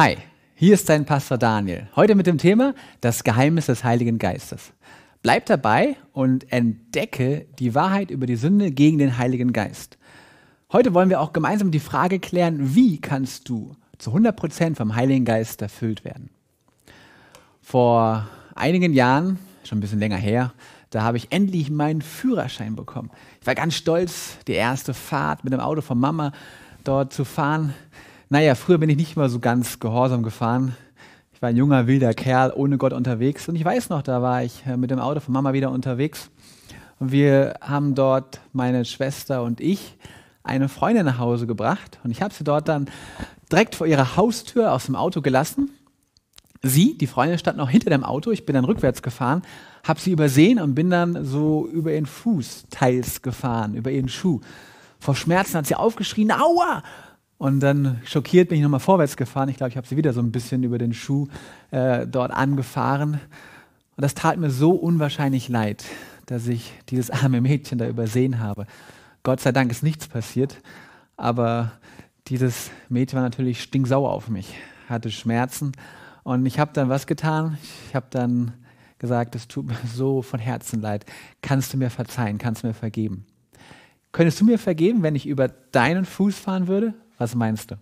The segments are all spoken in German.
Hi, hier ist dein Pastor Daniel. Heute mit dem Thema Das Geheimnis des Heiligen Geistes. Bleib dabei und entdecke die Wahrheit über die Sünde gegen den Heiligen Geist. Heute wollen wir auch gemeinsam die Frage klären, wie kannst du zu 100% vom Heiligen Geist erfüllt werden? Vor einigen Jahren, schon ein bisschen länger her, da habe ich endlich meinen Führerschein bekommen. Ich war ganz stolz, die erste Fahrt mit dem Auto von Mama dort zu fahren. Naja, früher bin ich nicht mal so ganz gehorsam gefahren. Ich war ein junger, wilder Kerl, ohne Gott unterwegs. Und ich weiß noch, da war ich äh, mit dem Auto von Mama wieder unterwegs. Und wir haben dort meine Schwester und ich eine Freundin nach Hause gebracht. Und ich habe sie dort dann direkt vor ihrer Haustür aus dem Auto gelassen. Sie, die Freundin, stand noch hinter dem Auto. Ich bin dann rückwärts gefahren, habe sie übersehen und bin dann so über ihren Fuß teils gefahren, über ihren Schuh. Vor Schmerzen hat sie aufgeschrien, aua! Und dann schockiert bin ich nochmal vorwärts gefahren. Ich glaube, ich habe sie wieder so ein bisschen über den Schuh äh, dort angefahren. Und das tat mir so unwahrscheinlich leid, dass ich dieses arme Mädchen da übersehen habe. Gott sei Dank ist nichts passiert, aber dieses Mädchen war natürlich stinksauer auf mich, hatte Schmerzen. Und ich habe dann was getan? Ich habe dann gesagt, es tut mir so von Herzen leid. Kannst du mir verzeihen? Kannst du mir vergeben? Könntest du mir vergeben, wenn ich über deinen Fuß fahren würde? Was meinst du?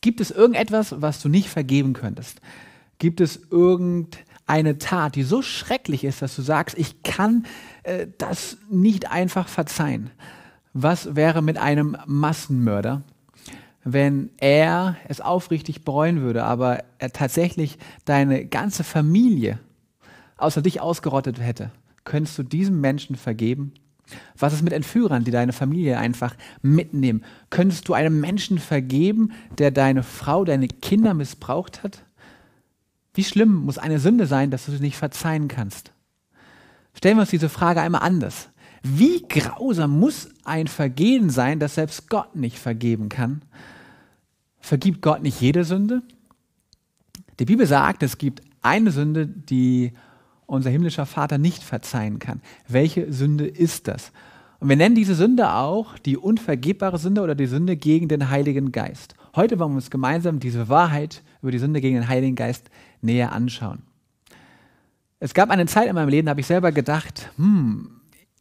Gibt es irgendetwas, was du nicht vergeben könntest? Gibt es irgendeine Tat, die so schrecklich ist, dass du sagst, ich kann äh, das nicht einfach verzeihen? Was wäre mit einem Massenmörder, wenn er es aufrichtig bereuen würde, aber er tatsächlich deine ganze Familie außer dich ausgerottet hätte? Könntest du diesem Menschen vergeben? Was ist mit Entführern, die deine Familie einfach mitnehmen? Könntest du einem Menschen vergeben, der deine Frau, deine Kinder missbraucht hat? Wie schlimm muss eine Sünde sein, dass du sie nicht verzeihen kannst? Stellen wir uns diese Frage einmal anders. Wie grausam muss ein Vergehen sein, das selbst Gott nicht vergeben kann? Vergibt Gott nicht jede Sünde? Die Bibel sagt, es gibt eine Sünde, die unser himmlischer Vater nicht verzeihen kann. Welche Sünde ist das? Und wir nennen diese Sünde auch die unvergebbare Sünde oder die Sünde gegen den Heiligen Geist. Heute wollen wir uns gemeinsam diese Wahrheit über die Sünde gegen den Heiligen Geist näher anschauen. Es gab eine Zeit in meinem Leben, da habe ich selber gedacht, hm,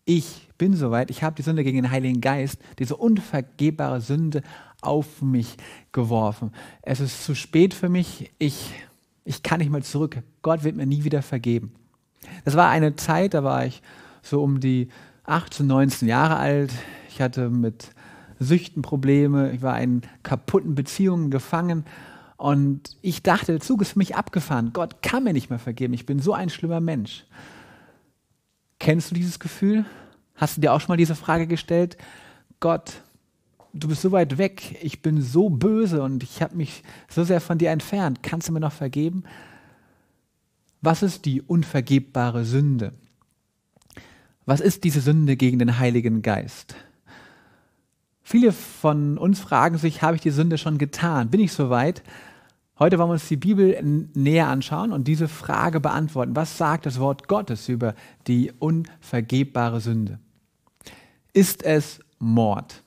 ich bin soweit, ich habe die Sünde gegen den Heiligen Geist, diese unvergebbare Sünde auf mich geworfen. Es ist zu spät für mich, ich, ich kann nicht mal zurück. Gott wird mir nie wieder vergeben. Das war eine Zeit, da war ich so um die 18, 19 Jahre alt. Ich hatte mit Süchten Probleme, ich war in kaputten Beziehungen gefangen und ich dachte, der Zug ist für mich abgefahren. Gott kann mir nicht mehr vergeben, ich bin so ein schlimmer Mensch. Kennst du dieses Gefühl? Hast du dir auch schon mal diese Frage gestellt? Gott, du bist so weit weg, ich bin so böse und ich habe mich so sehr von dir entfernt. Kannst du mir noch vergeben? Was ist die unvergebbare Sünde? Was ist diese Sünde gegen den Heiligen Geist? Viele von uns fragen sich, habe ich die Sünde schon getan? Bin ich soweit? Heute wollen wir uns die Bibel näher anschauen und diese Frage beantworten. Was sagt das Wort Gottes über die unvergebbare Sünde? Ist es Mord?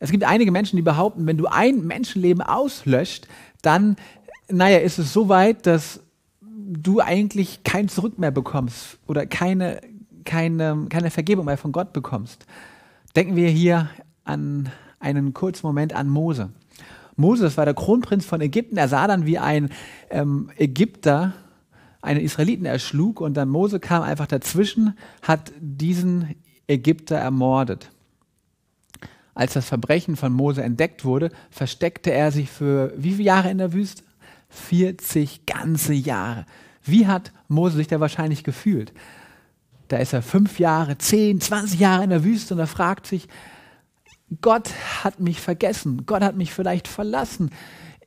Es gibt einige Menschen, die behaupten, wenn du ein Menschenleben auslöscht, dann, naja, ist es so weit, dass du eigentlich kein Zurück mehr bekommst oder keine, keine, keine Vergebung mehr von Gott bekommst. Denken wir hier an einen kurzen Moment an Mose. Moses war der Kronprinz von Ägypten. Er sah dann, wie ein ähm, Ägypter einen Israeliten erschlug und dann Mose kam einfach dazwischen, hat diesen Ägypter ermordet. Als das Verbrechen von Mose entdeckt wurde, versteckte er sich für wie viele Jahre in der Wüste? 40 ganze Jahre. Wie hat Mose sich da wahrscheinlich gefühlt? Da ist er fünf Jahre, zehn, 20 Jahre in der Wüste und er fragt sich, Gott hat mich vergessen, Gott hat mich vielleicht verlassen.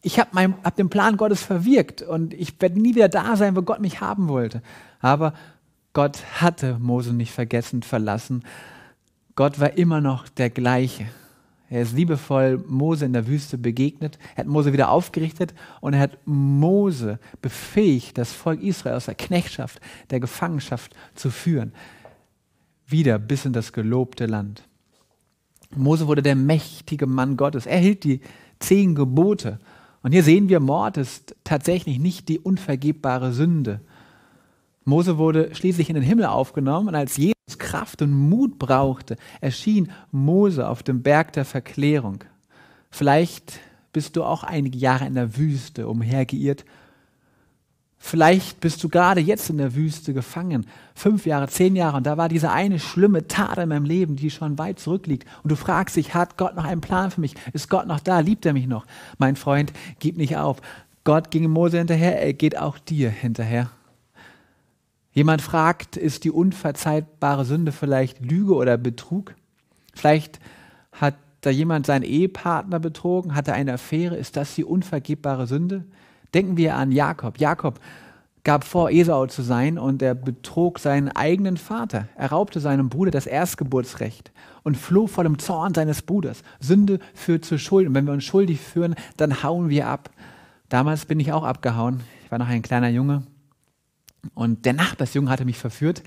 Ich habe hab den Plan Gottes verwirkt und ich werde nie wieder da sein, wo Gott mich haben wollte. Aber Gott hatte Mose nicht vergessen, verlassen. Gott war immer noch der gleiche. Er ist liebevoll Mose in der Wüste begegnet, er hat Mose wieder aufgerichtet und er hat Mose befähigt, das Volk Israel aus der Knechtschaft, der Gefangenschaft zu führen. Wieder bis in das gelobte Land. Mose wurde der mächtige Mann Gottes. Er hielt die zehn Gebote. Und hier sehen wir, Mord ist tatsächlich nicht die unvergebbare Sünde. Mose wurde schließlich in den Himmel aufgenommen und als Jesus Kraft und Mut brauchte, erschien Mose auf dem Berg der Verklärung. Vielleicht bist du auch einige Jahre in der Wüste umhergeirrt. Vielleicht bist du gerade jetzt in der Wüste gefangen, fünf Jahre, zehn Jahre, und da war diese eine schlimme Tat in meinem Leben, die schon weit zurückliegt. Und du fragst dich, hat Gott noch einen Plan für mich? Ist Gott noch da? Liebt er mich noch? Mein Freund, gib nicht auf. Gott ging Mose hinterher, er geht auch dir hinterher. Jemand fragt, ist die unverzeihbare Sünde vielleicht Lüge oder Betrug? Vielleicht hat da jemand seinen Ehepartner betrogen, hatte eine Affäre, ist das die unvergebbare Sünde? Denken wir an Jakob. Jakob gab vor, Esau zu sein und er betrog seinen eigenen Vater. Er raubte seinem Bruder das Erstgeburtsrecht und floh vor dem Zorn seines Bruders. Sünde führt zu Schuld. Und wenn wir uns schuldig führen, dann hauen wir ab. Damals bin ich auch abgehauen. Ich war noch ein kleiner Junge und der Nachbarsjunge hatte mich verführt,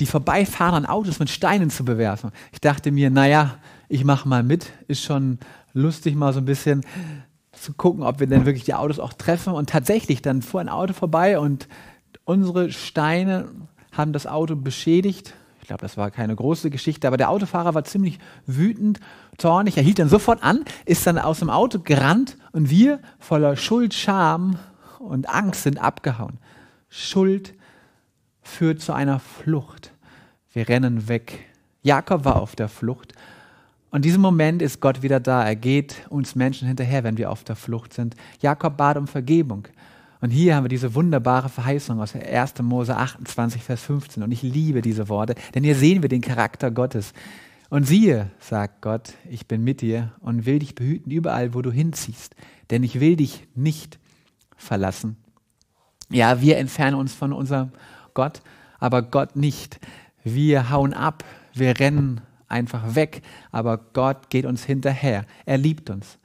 die vorbeifahrenden Autos mit Steinen zu bewerfen. Ich dachte mir, naja, ich mache mal mit, ist schon lustig, mal so ein bisschen zu gucken, ob wir denn wirklich die Autos auch treffen. Und tatsächlich, dann fuhr ein Auto vorbei und unsere Steine haben das Auto beschädigt. Ich glaube, das war keine große Geschichte, aber der Autofahrer war ziemlich wütend, zornig. Er hielt dann sofort an, ist dann aus dem Auto gerannt und wir voller Schuld, Scham und Angst sind abgehauen. Schuld führt zu einer Flucht. Wir rennen weg. Jakob war auf der Flucht. Und in diesem Moment ist Gott wieder da. Er geht uns Menschen hinterher, wenn wir auf der Flucht sind. Jakob bat um Vergebung. Und hier haben wir diese wunderbare Verheißung aus 1. Mose 28, Vers 15. Und ich liebe diese Worte, denn hier sehen wir den Charakter Gottes. Und siehe, sagt Gott, ich bin mit dir und will dich behüten überall, wo du hinziehst, denn ich will dich nicht verlassen ja, wir entfernen uns von unserem Gott, aber Gott nicht. Wir hauen ab, wir rennen einfach weg, aber Gott geht uns hinterher. Er liebt uns.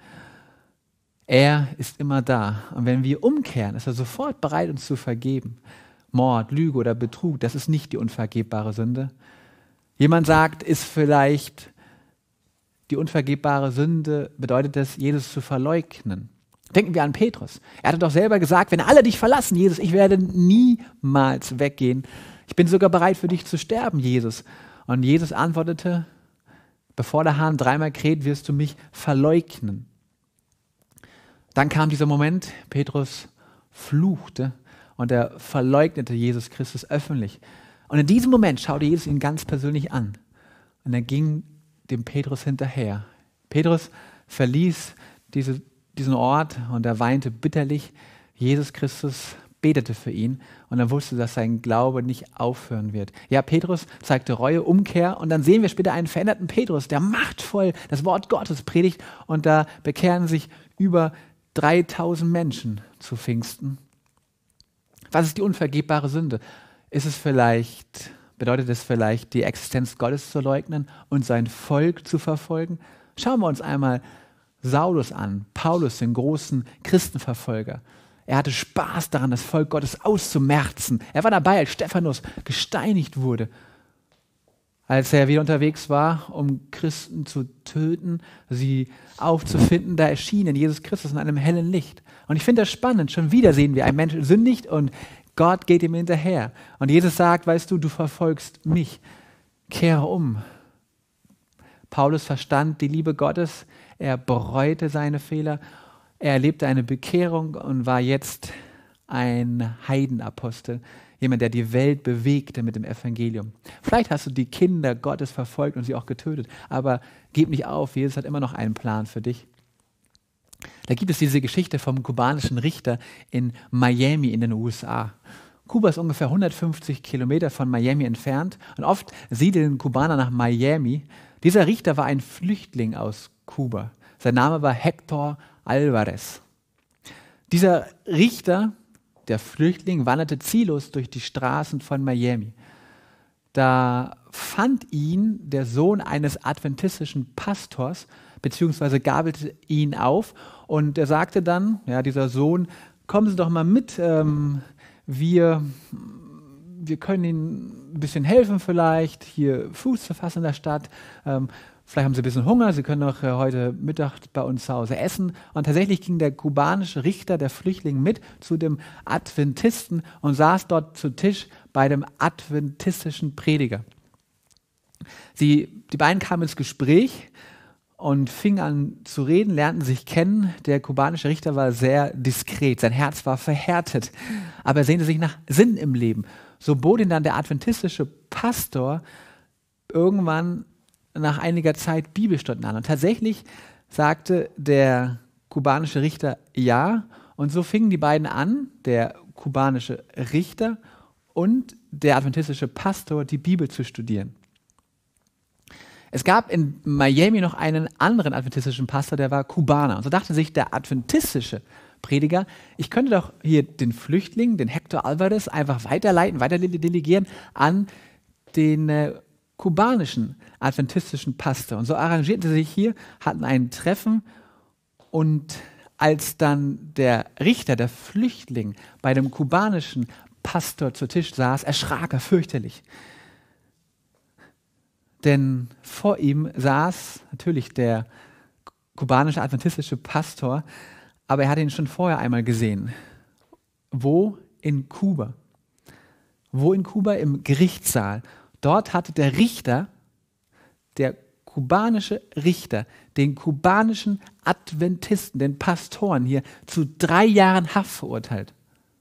Er ist immer da. Und wenn wir umkehren, ist er sofort bereit, uns zu vergeben. Mord, Lüge oder Betrug, das ist nicht die unvergebbare Sünde. Jemand sagt, ist vielleicht die unvergebbare Sünde, bedeutet es, Jesus zu verleugnen. Denken wir an Petrus. Er hatte doch selber gesagt, wenn alle dich verlassen, Jesus, ich werde niemals weggehen. Ich bin sogar bereit für dich zu sterben, Jesus. Und Jesus antwortete, bevor der Hahn dreimal kräht, wirst du mich verleugnen. Dann kam dieser Moment, Petrus fluchte und er verleugnete Jesus Christus öffentlich. Und in diesem Moment schaute Jesus ihn ganz persönlich an. Und er ging dem Petrus hinterher. Petrus verließ diese diesen Ort und er weinte bitterlich. Jesus Christus betete für ihn und er wusste, dass sein Glaube nicht aufhören wird. Ja, Petrus zeigte Reue, Umkehr und dann sehen wir später einen veränderten Petrus, der machtvoll das Wort Gottes predigt und da bekehren sich über 3000 Menschen zu Pfingsten. Was ist die unvergebbare Sünde? Ist es vielleicht, bedeutet es vielleicht, die Existenz Gottes zu leugnen und sein Volk zu verfolgen? Schauen wir uns einmal an. Saulus an, Paulus, den großen Christenverfolger. Er hatte Spaß daran, das Volk Gottes auszumerzen. Er war dabei, als Stephanus gesteinigt wurde. Als er wieder unterwegs war, um Christen zu töten, sie aufzufinden, da erschien in Jesus Christus in einem hellen Licht. Und ich finde das spannend. Schon wieder sehen wir, ein Mensch sündigt und Gott geht ihm hinterher. Und Jesus sagt, weißt du, du verfolgst mich. Kehre um. Paulus verstand die Liebe Gottes, er bereute seine Fehler, er erlebte eine Bekehrung und war jetzt ein Heidenapostel, jemand, der die Welt bewegte mit dem Evangelium. Vielleicht hast du die Kinder Gottes verfolgt und sie auch getötet, aber gib nicht auf, Jesus hat immer noch einen Plan für dich. Da gibt es diese Geschichte vom kubanischen Richter in Miami in den USA. Kuba ist ungefähr 150 Kilometer von Miami entfernt und oft siedeln Kubaner nach Miami, dieser Richter war ein Flüchtling aus Kuba. Sein Name war Hector Alvarez. Dieser Richter, der Flüchtling, wanderte ziellos durch die Straßen von Miami. Da fand ihn der Sohn eines adventistischen Pastors, beziehungsweise gabelte ihn auf und er sagte dann, ja, dieser Sohn, kommen Sie doch mal mit, ähm, wir wir können ihnen ein bisschen helfen vielleicht, hier Fuß zu fassen in der Stadt. Ähm, vielleicht haben sie ein bisschen Hunger, sie können noch äh, heute Mittag bei uns zu Hause essen. Und tatsächlich ging der kubanische Richter der Flüchtling, mit zu dem Adventisten und saß dort zu Tisch bei dem adventistischen Prediger. Sie, die beiden kamen ins Gespräch und fingen an zu reden, lernten sich kennen. Der kubanische Richter war sehr diskret, sein Herz war verhärtet, aber er sehnte sich nach Sinn im Leben. So bot ihn dann der adventistische Pastor irgendwann nach einiger Zeit Bibelstunden an. Und tatsächlich sagte der kubanische Richter ja. Und so fingen die beiden an, der kubanische Richter und der adventistische Pastor, die Bibel zu studieren. Es gab in Miami noch einen anderen adventistischen Pastor, der war Kubaner. Und so dachte sich der adventistische Pastor, Prediger, ich könnte doch hier den Flüchtling, den Hector Alvarez, einfach weiterleiten, weiter delegieren an den äh, kubanischen adventistischen Pastor. Und so arrangierten sie sich hier, hatten ein Treffen und als dann der Richter, der Flüchtling, bei dem kubanischen Pastor zu Tisch saß, erschrak er fürchterlich. Denn vor ihm saß natürlich der kubanische adventistische Pastor, aber er hat ihn schon vorher einmal gesehen. Wo? In Kuba. Wo in Kuba? Im Gerichtssaal. Dort hatte der Richter, der kubanische Richter, den kubanischen Adventisten, den Pastoren hier, zu drei Jahren Haft verurteilt.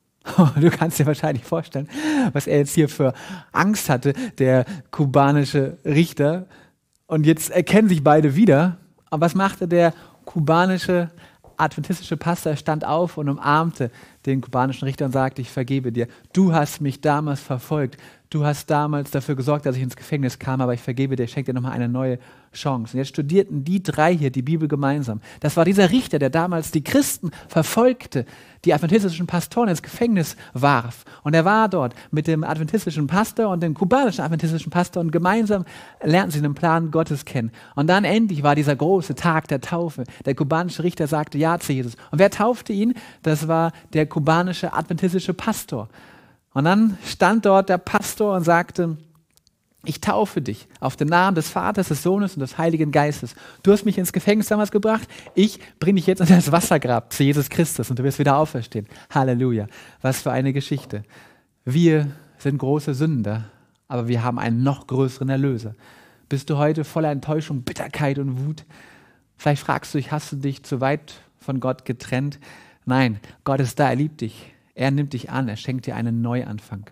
Du kannst dir wahrscheinlich vorstellen, was er jetzt hier für Angst hatte, der kubanische Richter. Und jetzt erkennen sich beide wieder. Aber was machte der kubanische adventistische Pastor stand auf und umarmte den kubanischen Richtern sagte, ich vergebe dir. Du hast mich damals verfolgt. Du hast damals dafür gesorgt, dass ich ins Gefängnis kam, aber ich vergebe dir, ich schenke dir nochmal eine neue Chance. Und jetzt studierten die drei hier die Bibel gemeinsam. Das war dieser Richter, der damals die Christen verfolgte, die adventistischen Pastoren ins Gefängnis warf. Und er war dort mit dem adventistischen Pastor und dem kubanischen adventistischen Pastor und gemeinsam lernten sie den Plan Gottes kennen. Und dann endlich war dieser große Tag der Taufe. Der kubanische Richter sagte Ja zu Jesus. Und wer taufte ihn? Das war der kubanische kubanische adventistische Pastor. Und dann stand dort der Pastor und sagte, ich taufe dich auf den Namen des Vaters, des Sohnes und des Heiligen Geistes. Du hast mich ins Gefängnis damals gebracht. Ich bringe dich jetzt in das Wassergrab zu Jesus Christus und du wirst wieder auferstehen. Halleluja. Was für eine Geschichte. Wir sind große Sünder, aber wir haben einen noch größeren Erlöser. Bist du heute voller Enttäuschung, Bitterkeit und Wut? Vielleicht fragst du dich, hast du dich zu weit von Gott getrennt? Nein, Gott ist da, er liebt dich. Er nimmt dich an, er schenkt dir einen Neuanfang.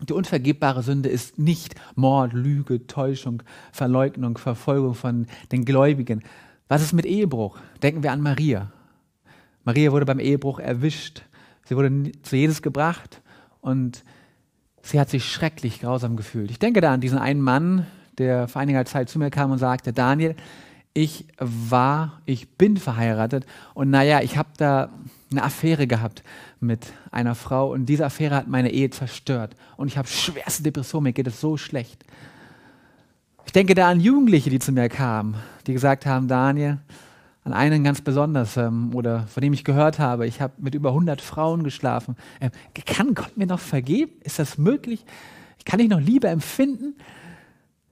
Die unvergebbare Sünde ist nicht Mord, Lüge, Täuschung, Verleugnung, Verfolgung von den Gläubigen. Was ist mit Ehebruch? Denken wir an Maria. Maria wurde beim Ehebruch erwischt. Sie wurde zu Jesus gebracht und sie hat sich schrecklich grausam gefühlt. Ich denke da an diesen einen Mann, der vor einiger Zeit zu mir kam und sagte, Daniel, ich war, ich bin verheiratet und naja, ich habe da eine Affäre gehabt mit einer Frau und diese Affäre hat meine Ehe zerstört und ich habe schwerste Depressionen, mir geht es so schlecht. Ich denke da an Jugendliche, die zu mir kamen, die gesagt haben, Daniel, an einen ganz besonders ähm, oder von dem ich gehört habe, ich habe mit über 100 Frauen geschlafen. Ähm, kann Gott mir noch vergeben? Ist das möglich? Kann ich noch Liebe empfinden?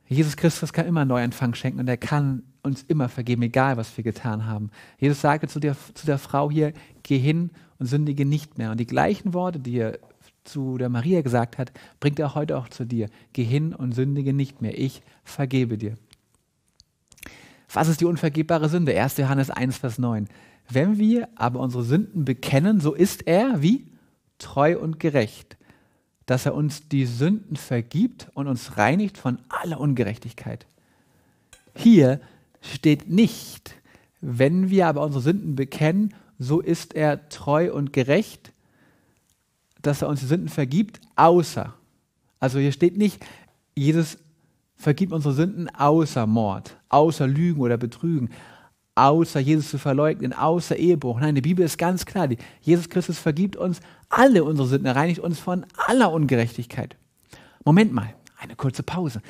Jesus Christus kann immer einen Neuanfang schenken und er kann uns immer vergeben, egal was wir getan haben. Jesus sagte zu der, zu der Frau hier, geh hin und sündige nicht mehr. Und die gleichen Worte, die er zu der Maria gesagt hat, bringt er heute auch zu dir. Geh hin und sündige nicht mehr. Ich vergebe dir. Was ist die unvergebbare Sünde? 1. Johannes 1, Vers 9. Wenn wir aber unsere Sünden bekennen, so ist er wie treu und gerecht, dass er uns die Sünden vergibt und uns reinigt von aller Ungerechtigkeit. Hier steht nicht, wenn wir aber unsere Sünden bekennen, so ist er treu und gerecht, dass er uns die Sünden vergibt, außer. Also hier steht nicht, Jesus vergibt unsere Sünden außer Mord, außer Lügen oder Betrügen, außer Jesus zu verleugnen, außer Ehebruch. Nein, die Bibel ist ganz klar. Jesus Christus vergibt uns alle unsere Sünden, er reinigt uns von aller Ungerechtigkeit. Moment mal, eine kurze Pause.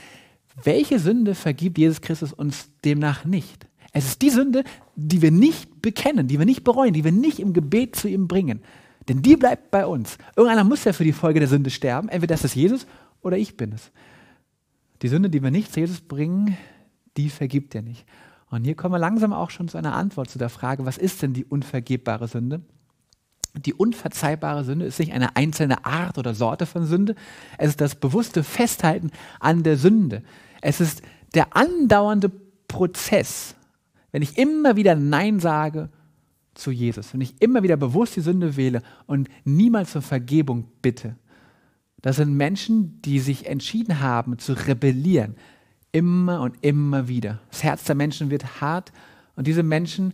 Welche Sünde vergibt Jesus Christus uns demnach nicht? Es ist die Sünde, die wir nicht bekennen, die wir nicht bereuen, die wir nicht im Gebet zu ihm bringen. Denn die bleibt bei uns. Irgendeiner muss ja für die Folge der Sünde sterben. Entweder das ist Jesus oder ich bin es. Die Sünde, die wir nicht zu Jesus bringen, die vergibt er nicht. Und hier kommen wir langsam auch schon zu einer Antwort zu der Frage, was ist denn die unvergebbare Sünde? Die unverzeihbare Sünde ist nicht eine einzelne Art oder Sorte von Sünde, es ist das bewusste Festhalten an der Sünde. Es ist der andauernde Prozess, wenn ich immer wieder Nein sage zu Jesus, wenn ich immer wieder bewusst die Sünde wähle und niemals um Vergebung bitte. Das sind Menschen, die sich entschieden haben zu rebellieren, immer und immer wieder. Das Herz der Menschen wird hart und diese Menschen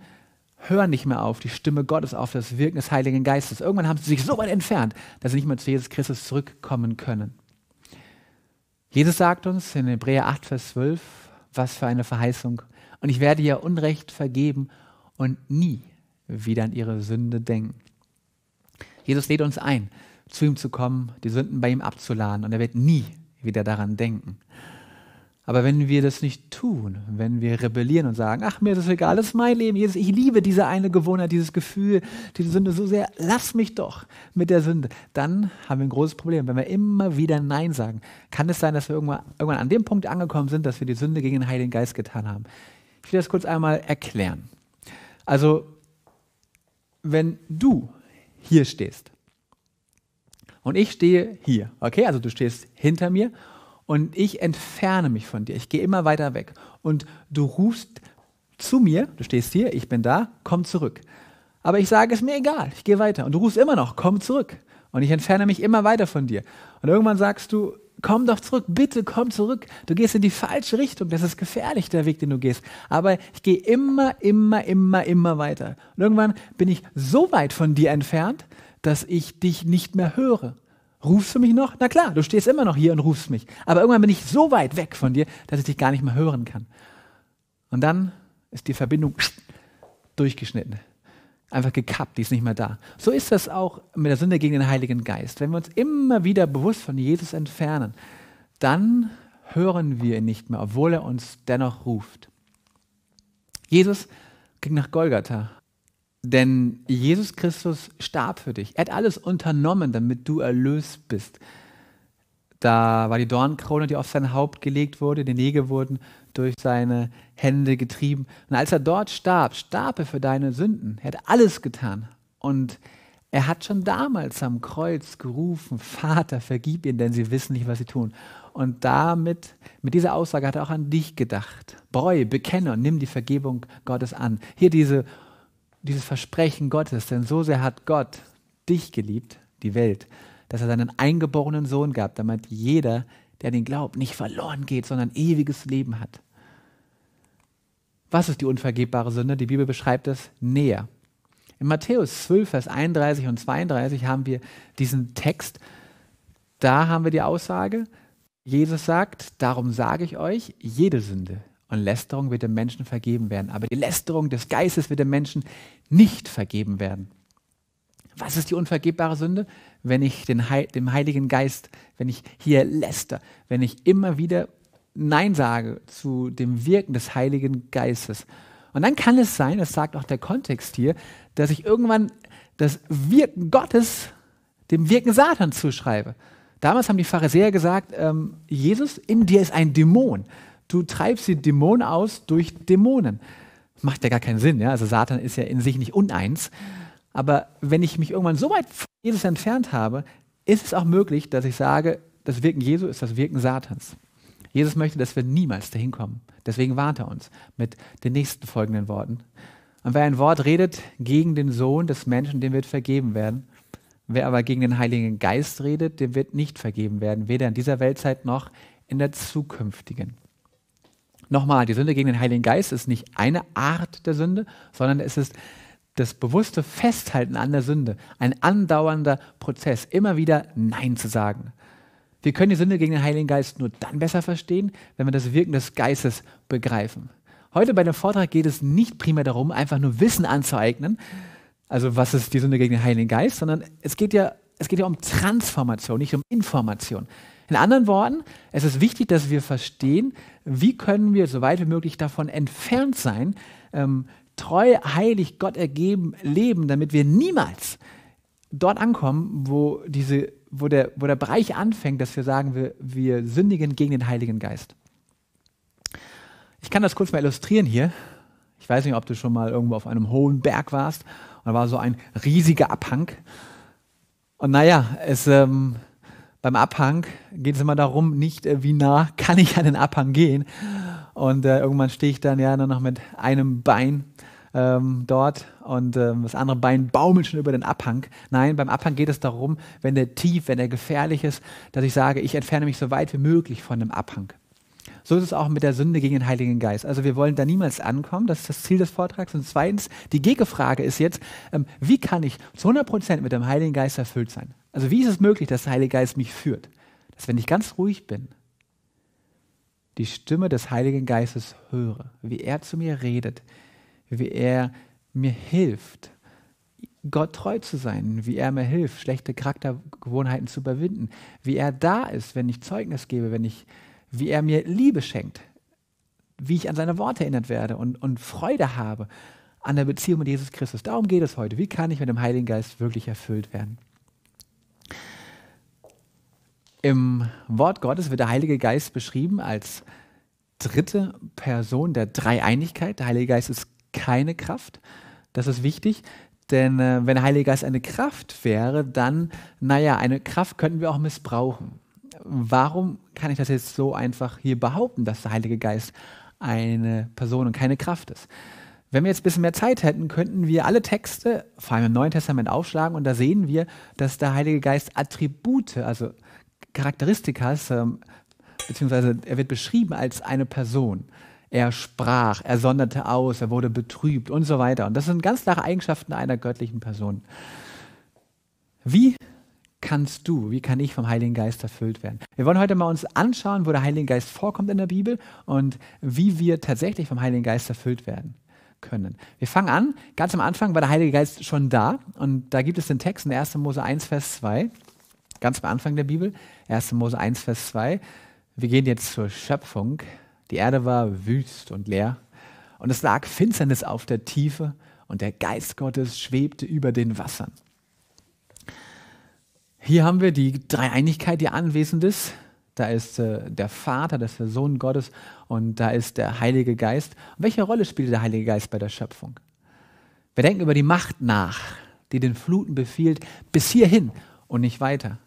hören nicht mehr auf die Stimme Gottes, auf das Wirken des Heiligen Geistes. Irgendwann haben sie sich so weit entfernt, dass sie nicht mehr zu Jesus Christus zurückkommen können. Jesus sagt uns in Hebräer 8, Vers 12, was für eine Verheißung. Und ich werde ihr Unrecht vergeben und nie wieder an ihre Sünde denken. Jesus lädt uns ein, zu ihm zu kommen, die Sünden bei ihm abzuladen und er wird nie wieder daran denken. Aber wenn wir das nicht tun, wenn wir rebellieren und sagen, ach, mir ist es egal, das ist mein Leben, Jesus, ich liebe diese eine Gewohnheit, dieses Gefühl, diese Sünde so sehr, lass mich doch mit der Sünde, dann haben wir ein großes Problem. Wenn wir immer wieder Nein sagen, kann es sein, dass wir irgendwann, irgendwann an dem Punkt angekommen sind, dass wir die Sünde gegen den Heiligen Geist getan haben. Ich will das kurz einmal erklären. Also, wenn du hier stehst und ich stehe hier, okay, also du stehst hinter mir und ich entferne mich von dir. Ich gehe immer weiter weg. Und du rufst zu mir, du stehst hier, ich bin da, komm zurück. Aber ich sage, es mir egal, ich gehe weiter. Und du rufst immer noch, komm zurück. Und ich entferne mich immer weiter von dir. Und irgendwann sagst du, komm doch zurück, bitte komm zurück. Du gehst in die falsche Richtung, das ist gefährlich, der Weg, den du gehst. Aber ich gehe immer, immer, immer, immer weiter. Und irgendwann bin ich so weit von dir entfernt, dass ich dich nicht mehr höre. Rufst du mich noch? Na klar, du stehst immer noch hier und rufst mich. Aber irgendwann bin ich so weit weg von dir, dass ich dich gar nicht mehr hören kann. Und dann ist die Verbindung durchgeschnitten. Einfach gekappt, die ist nicht mehr da. So ist das auch mit der Sünde gegen den Heiligen Geist. Wenn wir uns immer wieder bewusst von Jesus entfernen, dann hören wir ihn nicht mehr, obwohl er uns dennoch ruft. Jesus ging nach Golgatha denn Jesus Christus starb für dich. Er hat alles unternommen, damit du erlöst bist. Da war die Dornkrone, die auf sein Haupt gelegt wurde, die Nägel wurden durch seine Hände getrieben. Und als er dort starb, starb er für deine Sünden. Er hat alles getan. Und er hat schon damals am Kreuz gerufen, Vater, vergib ihnen, denn sie wissen nicht, was sie tun. Und damit, mit dieser Aussage hat er auch an dich gedacht. Bereue, bekenne und nimm die Vergebung Gottes an. Hier diese dieses Versprechen Gottes, denn so sehr hat Gott dich geliebt, die Welt, dass er seinen eingeborenen Sohn gab, damit jeder, der den glaubt, nicht verloren geht, sondern ewiges Leben hat. Was ist die unvergebbare Sünde? Die Bibel beschreibt es näher. In Matthäus 12, Vers 31 und 32 haben wir diesen Text. Da haben wir die Aussage, Jesus sagt, darum sage ich euch, jede Sünde, und Lästerung wird dem Menschen vergeben werden. Aber die Lästerung des Geistes wird dem Menschen nicht vergeben werden. Was ist die unvergebbare Sünde? Wenn ich He dem Heiligen Geist, wenn ich hier läster, wenn ich immer wieder Nein sage zu dem Wirken des Heiligen Geistes. Und dann kann es sein, das sagt auch der Kontext hier, dass ich irgendwann das Wirken Gottes dem Wirken Satan zuschreibe. Damals haben die Pharisäer gesagt, ähm, Jesus, in dir ist ein Dämon du treibst die Dämonen aus durch Dämonen. Macht ja gar keinen Sinn, ja? Also Satan ist ja in sich nicht uneins. Aber wenn ich mich irgendwann so weit von Jesus entfernt habe, ist es auch möglich, dass ich sage, das Wirken Jesu ist das Wirken Satans. Jesus möchte, dass wir niemals dahin kommen. Deswegen warnt er uns mit den nächsten folgenden Worten. Und wer ein Wort redet gegen den Sohn des Menschen, dem wird vergeben werden. Wer aber gegen den Heiligen Geist redet, dem wird nicht vergeben werden, weder in dieser Weltzeit noch in der zukünftigen nochmal, die Sünde gegen den Heiligen Geist ist nicht eine Art der Sünde, sondern es ist das bewusste Festhalten an der Sünde, ein andauernder Prozess, immer wieder Nein zu sagen. Wir können die Sünde gegen den Heiligen Geist nur dann besser verstehen, wenn wir das Wirken des Geistes begreifen. Heute bei dem Vortrag geht es nicht primär darum, einfach nur Wissen anzueignen, also was ist die Sünde gegen den Heiligen Geist, sondern es geht ja, es geht ja um Transformation, nicht um Information. In anderen Worten, es ist wichtig, dass wir verstehen, wie können wir so weit wie möglich davon entfernt sein, ähm, treu, heilig, Gott ergeben, leben, damit wir niemals dort ankommen, wo, diese, wo, der, wo der Bereich anfängt, dass wir sagen, wir, wir sündigen gegen den Heiligen Geist. Ich kann das kurz mal illustrieren hier. Ich weiß nicht, ob du schon mal irgendwo auf einem hohen Berg warst. Und da war so ein riesiger Abhang. Und naja, es, ähm, beim Abhang geht es immer darum, nicht äh, wie nah kann ich an den Abhang gehen. Und äh, irgendwann stehe ich dann ja nur noch mit einem Bein ähm, dort und ähm, das andere Bein baumelt schon über den Abhang. Nein, beim Abhang geht es darum, wenn der tief, wenn der gefährlich ist, dass ich sage, ich entferne mich so weit wie möglich von dem Abhang. So ist es auch mit der Sünde gegen den Heiligen Geist. Also wir wollen da niemals ankommen, das ist das Ziel des Vortrags. Und zweitens, die Gegenfrage ist jetzt, ähm, wie kann ich zu 100% mit dem Heiligen Geist erfüllt sein? Also wie ist es möglich, dass der Heilige Geist mich führt? Dass wenn ich ganz ruhig bin, die Stimme des Heiligen Geistes höre, wie er zu mir redet, wie er mir hilft, Gott treu zu sein, wie er mir hilft, schlechte Charaktergewohnheiten zu überwinden, wie er da ist, wenn ich Zeugnis gebe, wenn ich, wie er mir Liebe schenkt, wie ich an seine Worte erinnert werde und, und Freude habe an der Beziehung mit Jesus Christus. Darum geht es heute. Wie kann ich mit dem Heiligen Geist wirklich erfüllt werden? Im Wort Gottes wird der Heilige Geist beschrieben als dritte Person der Dreieinigkeit. Der Heilige Geist ist keine Kraft. Das ist wichtig, denn äh, wenn der Heilige Geist eine Kraft wäre, dann, naja, eine Kraft könnten wir auch missbrauchen. Warum kann ich das jetzt so einfach hier behaupten, dass der Heilige Geist eine Person und keine Kraft ist? Wenn wir jetzt ein bisschen mehr Zeit hätten, könnten wir alle Texte, vor allem im Neuen Testament, aufschlagen und da sehen wir, dass der Heilige Geist Attribute, also Charakteristikas, ähm, beziehungsweise er wird beschrieben als eine Person. Er sprach, er sonderte aus, er wurde betrübt und so weiter. Und das sind ganz klare Eigenschaften einer göttlichen Person. Wie kannst du, wie kann ich vom Heiligen Geist erfüllt werden? Wir wollen heute mal uns anschauen, wo der Heilige Geist vorkommt in der Bibel und wie wir tatsächlich vom Heiligen Geist erfüllt werden können. Wir fangen an, ganz am Anfang war der Heilige Geist schon da und da gibt es den Text in 1. Mose 1, Vers 2. Ganz am Anfang der Bibel, 1. Mose 1, Vers 2. Wir gehen jetzt zur Schöpfung. Die Erde war wüst und leer und es lag Finsternis auf der Tiefe und der Geist Gottes schwebte über den Wassern. Hier haben wir die Dreieinigkeit, die anwesend ist. Da ist äh, der Vater, das ist der Sohn Gottes und da ist der Heilige Geist. Und welche Rolle spielt der Heilige Geist bei der Schöpfung? Wir denken über die Macht nach, die den Fluten befiehlt, bis hierhin und nicht weiter.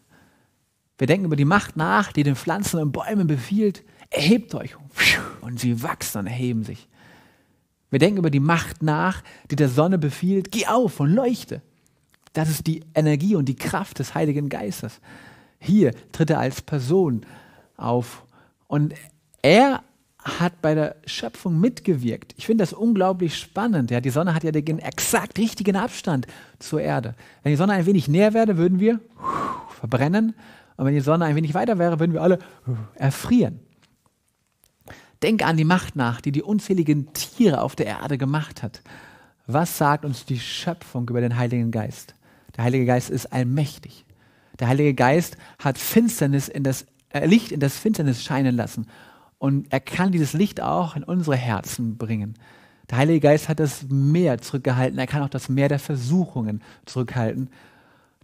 Wir denken über die Macht nach, die den Pflanzen und Bäumen befiehlt. Erhebt euch. Und sie wachsen und erheben sich. Wir denken über die Macht nach, die der Sonne befiehlt. Geh auf und leuchte. Das ist die Energie und die Kraft des Heiligen Geistes. Hier tritt er als Person auf. Und er hat bei der Schöpfung mitgewirkt. Ich finde das unglaublich spannend. Ja, die Sonne hat ja den exakt richtigen Abstand zur Erde. Wenn die Sonne ein wenig näher wäre, würden wir verbrennen. Und wenn die Sonne ein wenig weiter wäre, würden wir alle äh, erfrieren. Denk an die Macht nach, die die unzähligen Tiere auf der Erde gemacht hat. Was sagt uns die Schöpfung über den Heiligen Geist? Der Heilige Geist ist allmächtig. Der Heilige Geist hat Finsternis in das äh, Licht in das Finsternis scheinen lassen und er kann dieses Licht auch in unsere Herzen bringen. Der Heilige Geist hat das Meer zurückgehalten. Er kann auch das Meer der Versuchungen zurückhalten.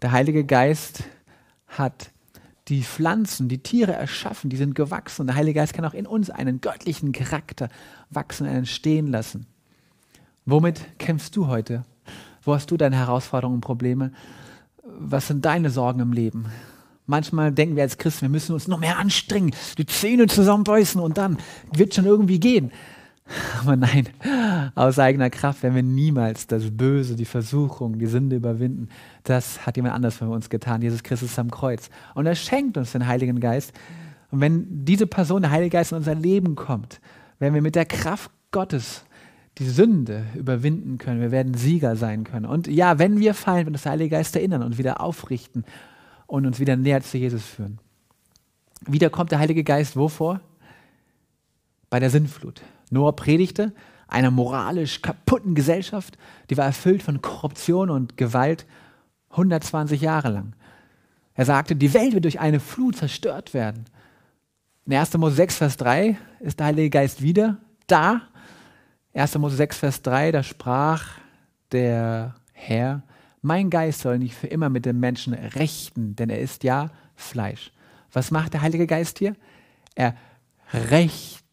Der Heilige Geist hat die Pflanzen, die Tiere erschaffen, die sind gewachsen. Der Heilige Geist kann auch in uns einen göttlichen Charakter wachsen, einen stehen lassen. Womit kämpfst du heute? Wo hast du deine Herausforderungen und Probleme? Was sind deine Sorgen im Leben? Manchmal denken wir als Christen, wir müssen uns noch mehr anstrengen, die Zähne zusammenbeißen und dann wird schon irgendwie gehen. Aber nein, aus eigener Kraft werden wir niemals das Böse, die Versuchung, die Sünde überwinden. Das hat jemand anders für uns getan. Jesus Christus am Kreuz. Und er schenkt uns den Heiligen Geist. Und wenn diese Person, der Heilige Geist, in unser Leben kommt, werden wir mit der Kraft Gottes die Sünde überwinden können. Wir werden Sieger sein können. Und ja, wenn wir fallen, wird uns der Heilige Geist erinnern und wieder aufrichten und uns wieder näher zu Jesus führen. Wieder kommt der Heilige Geist wovor? Bei der Sinnflut. Noah predigte einer moralisch kaputten Gesellschaft, die war erfüllt von Korruption und Gewalt 120 Jahre lang. Er sagte, die Welt wird durch eine Flut zerstört werden. In 1. Mose 6, Vers 3 ist der Heilige Geist wieder da. 1. Mose 6, Vers 3, da sprach der Herr, mein Geist soll nicht für immer mit dem Menschen rechten, denn er ist ja Fleisch. Was macht der Heilige Geist hier? Er rächt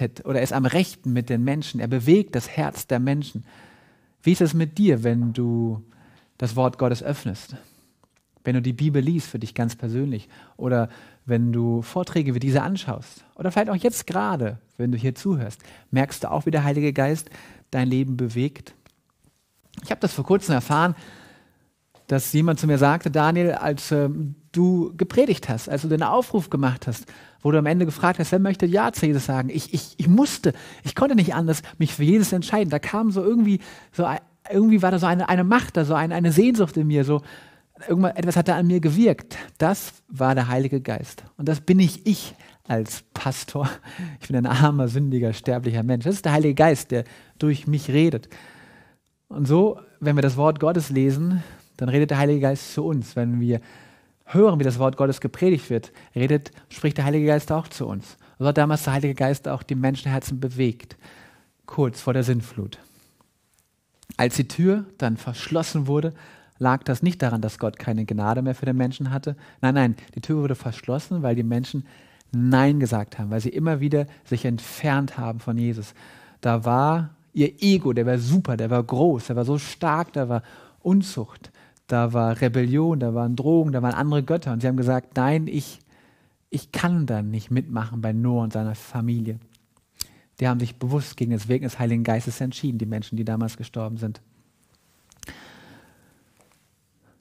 richtet oder ist am Rechten mit den Menschen. Er bewegt das Herz der Menschen. Wie ist es mit dir, wenn du das Wort Gottes öffnest? Wenn du die Bibel liest für dich ganz persönlich oder wenn du Vorträge wie diese anschaust oder vielleicht auch jetzt gerade, wenn du hier zuhörst, merkst du auch, wie der Heilige Geist dein Leben bewegt. Ich habe das vor kurzem erfahren, dass jemand zu mir sagte, Daniel, als äh, du gepredigt hast, als du den Aufruf gemacht hast, wo du am Ende gefragt hast, wer möchte Ja zu Jesus sagen? Ich, ich, ich musste, ich konnte nicht anders mich für Jesus entscheiden. Da kam so irgendwie, so irgendwie war da so eine, eine Macht, da so eine, eine Sehnsucht in mir, so irgendwas, etwas hat da an mir gewirkt. Das war der Heilige Geist. Und das bin ich ich als Pastor. Ich bin ein armer, sündiger, sterblicher Mensch. Das ist der Heilige Geist, der durch mich redet. Und so, wenn wir das Wort Gottes lesen, dann redet der Heilige Geist zu uns. Wenn wir hören, wie das Wort Gottes gepredigt wird, redet, spricht der Heilige Geist auch zu uns. So hat damals der Heilige Geist auch die Menschenherzen bewegt, kurz vor der Sintflut. Als die Tür dann verschlossen wurde, lag das nicht daran, dass Gott keine Gnade mehr für den Menschen hatte. Nein, nein, die Tür wurde verschlossen, weil die Menschen Nein gesagt haben, weil sie immer wieder sich entfernt haben von Jesus. Da war ihr Ego, der war super, der war groß, der war so stark, da war Unzucht, da war Rebellion, da waren Drogen, da waren andere Götter. Und sie haben gesagt, nein, ich, ich kann da nicht mitmachen bei Noah und seiner Familie. Die haben sich bewusst gegen das Wirken des Heiligen Geistes entschieden, die Menschen, die damals gestorben sind.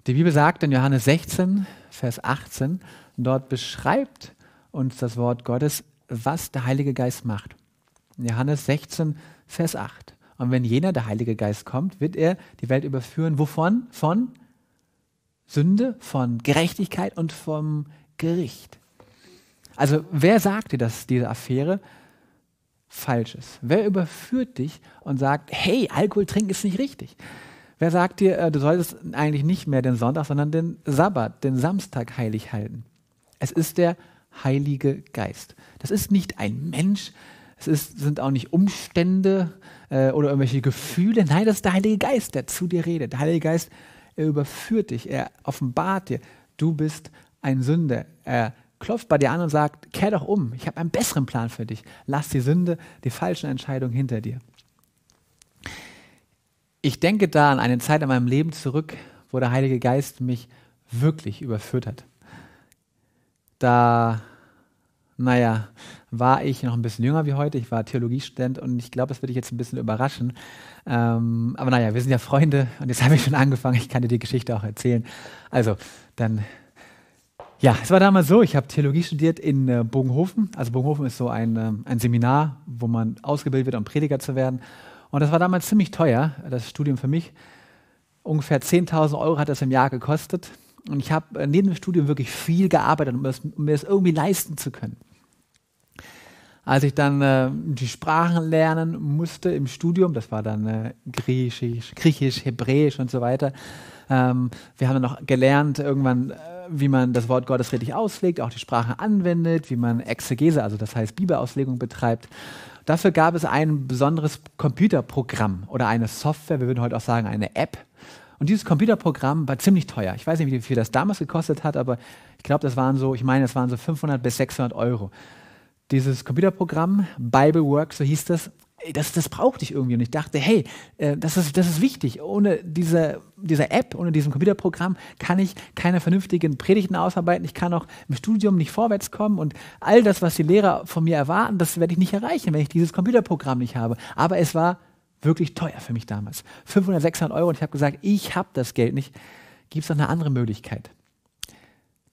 Die Bibel sagt in Johannes 16, Vers 18, dort beschreibt uns das Wort Gottes, was der Heilige Geist macht. Johannes 16, Vers 8. Und wenn jener, der Heilige Geist, kommt, wird er die Welt überführen. Wovon? Von Sünde, von Gerechtigkeit und vom Gericht. Also wer sagt dir, dass diese Affäre falsch ist? Wer überführt dich und sagt, hey, Alkohol trinken ist nicht richtig? Wer sagt dir, äh, du solltest eigentlich nicht mehr den Sonntag, sondern den Sabbat, den Samstag heilig halten? Es ist der Heilige Geist. Das ist nicht ein Mensch, es ist, sind auch nicht Umstände äh, oder irgendwelche Gefühle. Nein, das ist der Heilige Geist, der zu dir redet. Der Heilige Geist er überführt dich. Er offenbart dir, du bist ein Sünder. Er klopft bei dir an und sagt, kehr doch um. Ich habe einen besseren Plan für dich. Lass die Sünde, die falschen Entscheidungen hinter dir. Ich denke da an eine Zeit in meinem Leben zurück, wo der Heilige Geist mich wirklich überführt hat. Da naja, war ich noch ein bisschen jünger wie heute. Ich war Theologiestudent und ich glaube, das würde ich jetzt ein bisschen überraschen. Ähm, aber naja, wir sind ja Freunde und jetzt habe ich schon angefangen. Ich kann dir die Geschichte auch erzählen. Also, dann. Ja, es war damals so, ich habe Theologie studiert in äh, Bogenhofen. Also Bogenhofen ist so ein, ähm, ein Seminar, wo man ausgebildet wird, um Prediger zu werden. Und das war damals ziemlich teuer, das Studium für mich. Ungefähr 10.000 Euro hat das im Jahr gekostet. Und ich habe äh, neben dem Studium wirklich viel gearbeitet, um, es, um mir das irgendwie leisten zu können. Als ich dann äh, die Sprachen lernen musste im Studium, das war dann äh, Griechisch, Griechisch, Hebräisch und so weiter, ähm, wir haben dann noch gelernt, irgendwann, äh, wie man das Wort Gottes richtig auslegt, auch die Sprache anwendet, wie man Exegese, also das heißt Bibelauslegung betreibt. Dafür gab es ein besonderes Computerprogramm oder eine Software, wir würden heute auch sagen eine App, und dieses Computerprogramm war ziemlich teuer. Ich weiß nicht, wie viel das damals gekostet hat, aber ich glaube, das waren so, ich meine, das waren so 500 bis 600 Euro. Dieses Computerprogramm, BibleWork, so hieß das, das, das brauchte ich irgendwie. Und ich dachte, hey, äh, das, ist, das ist wichtig. Ohne diese, diese App, ohne diesem Computerprogramm kann ich keine vernünftigen Predigten ausarbeiten. Ich kann auch im Studium nicht vorwärts kommen. Und all das, was die Lehrer von mir erwarten, das werde ich nicht erreichen, wenn ich dieses Computerprogramm nicht habe. Aber es war wirklich teuer für mich damals. 500, 600 Euro und ich habe gesagt, ich habe das Geld nicht. Gibt es noch eine andere Möglichkeit?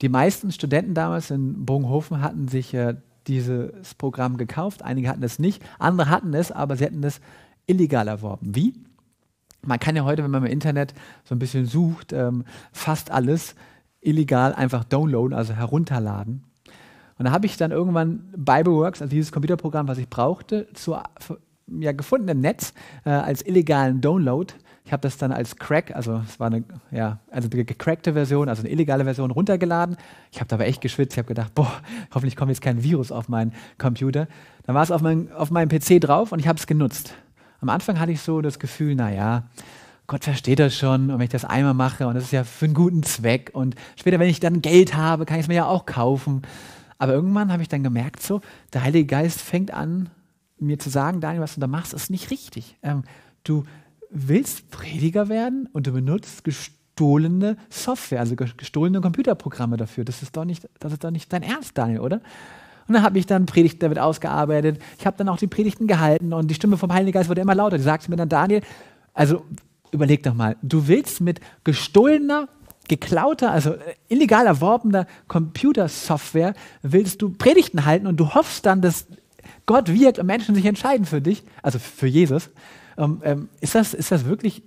Die meisten Studenten damals in Bogenhofen hatten sich äh, dieses Programm gekauft. Einige hatten es nicht, andere hatten es, aber sie hatten es illegal erworben. Wie? Man kann ja heute, wenn man im Internet so ein bisschen sucht, ähm, fast alles illegal einfach downloaden, also herunterladen. Und da habe ich dann irgendwann BibleWorks, also dieses Computerprogramm, was ich brauchte, zur ja, gefunden im Netz äh, als illegalen Download. Ich habe das dann als Crack, also es war eine, ja, also eine gecrackte Version, also eine illegale Version runtergeladen. Ich habe dabei echt geschwitzt. Ich habe gedacht, boah, hoffentlich kommt jetzt kein Virus auf meinen Computer. Dann war es auf, mein, auf meinem PC drauf und ich habe es genutzt. Am Anfang hatte ich so das Gefühl, naja, Gott versteht das schon und wenn ich das einmal mache und das ist ja für einen guten Zweck und später, wenn ich dann Geld habe, kann ich es mir ja auch kaufen. Aber irgendwann habe ich dann gemerkt, so, der Heilige Geist fängt an, mir zu sagen, Daniel, was du da machst, ist nicht richtig. Ähm, du willst Prediger werden und du benutzt gestohlene Software, also gestohlene Computerprogramme dafür. Das ist doch nicht, das ist doch nicht dein Ernst, Daniel, oder? Und dann habe ich dann Predigten damit ausgearbeitet. Ich habe dann auch die Predigten gehalten und die Stimme vom Heiligen Geist wurde immer lauter. Die sagte mir dann, Daniel, also überleg doch mal, du willst mit gestohlener, geklauter, also illegal erworbener Computersoftware, willst du Predigten halten und du hoffst dann, dass Gott wirkt und Menschen sich entscheiden für dich, also für Jesus. Ähm, ähm, ist, das, ist das wirklich,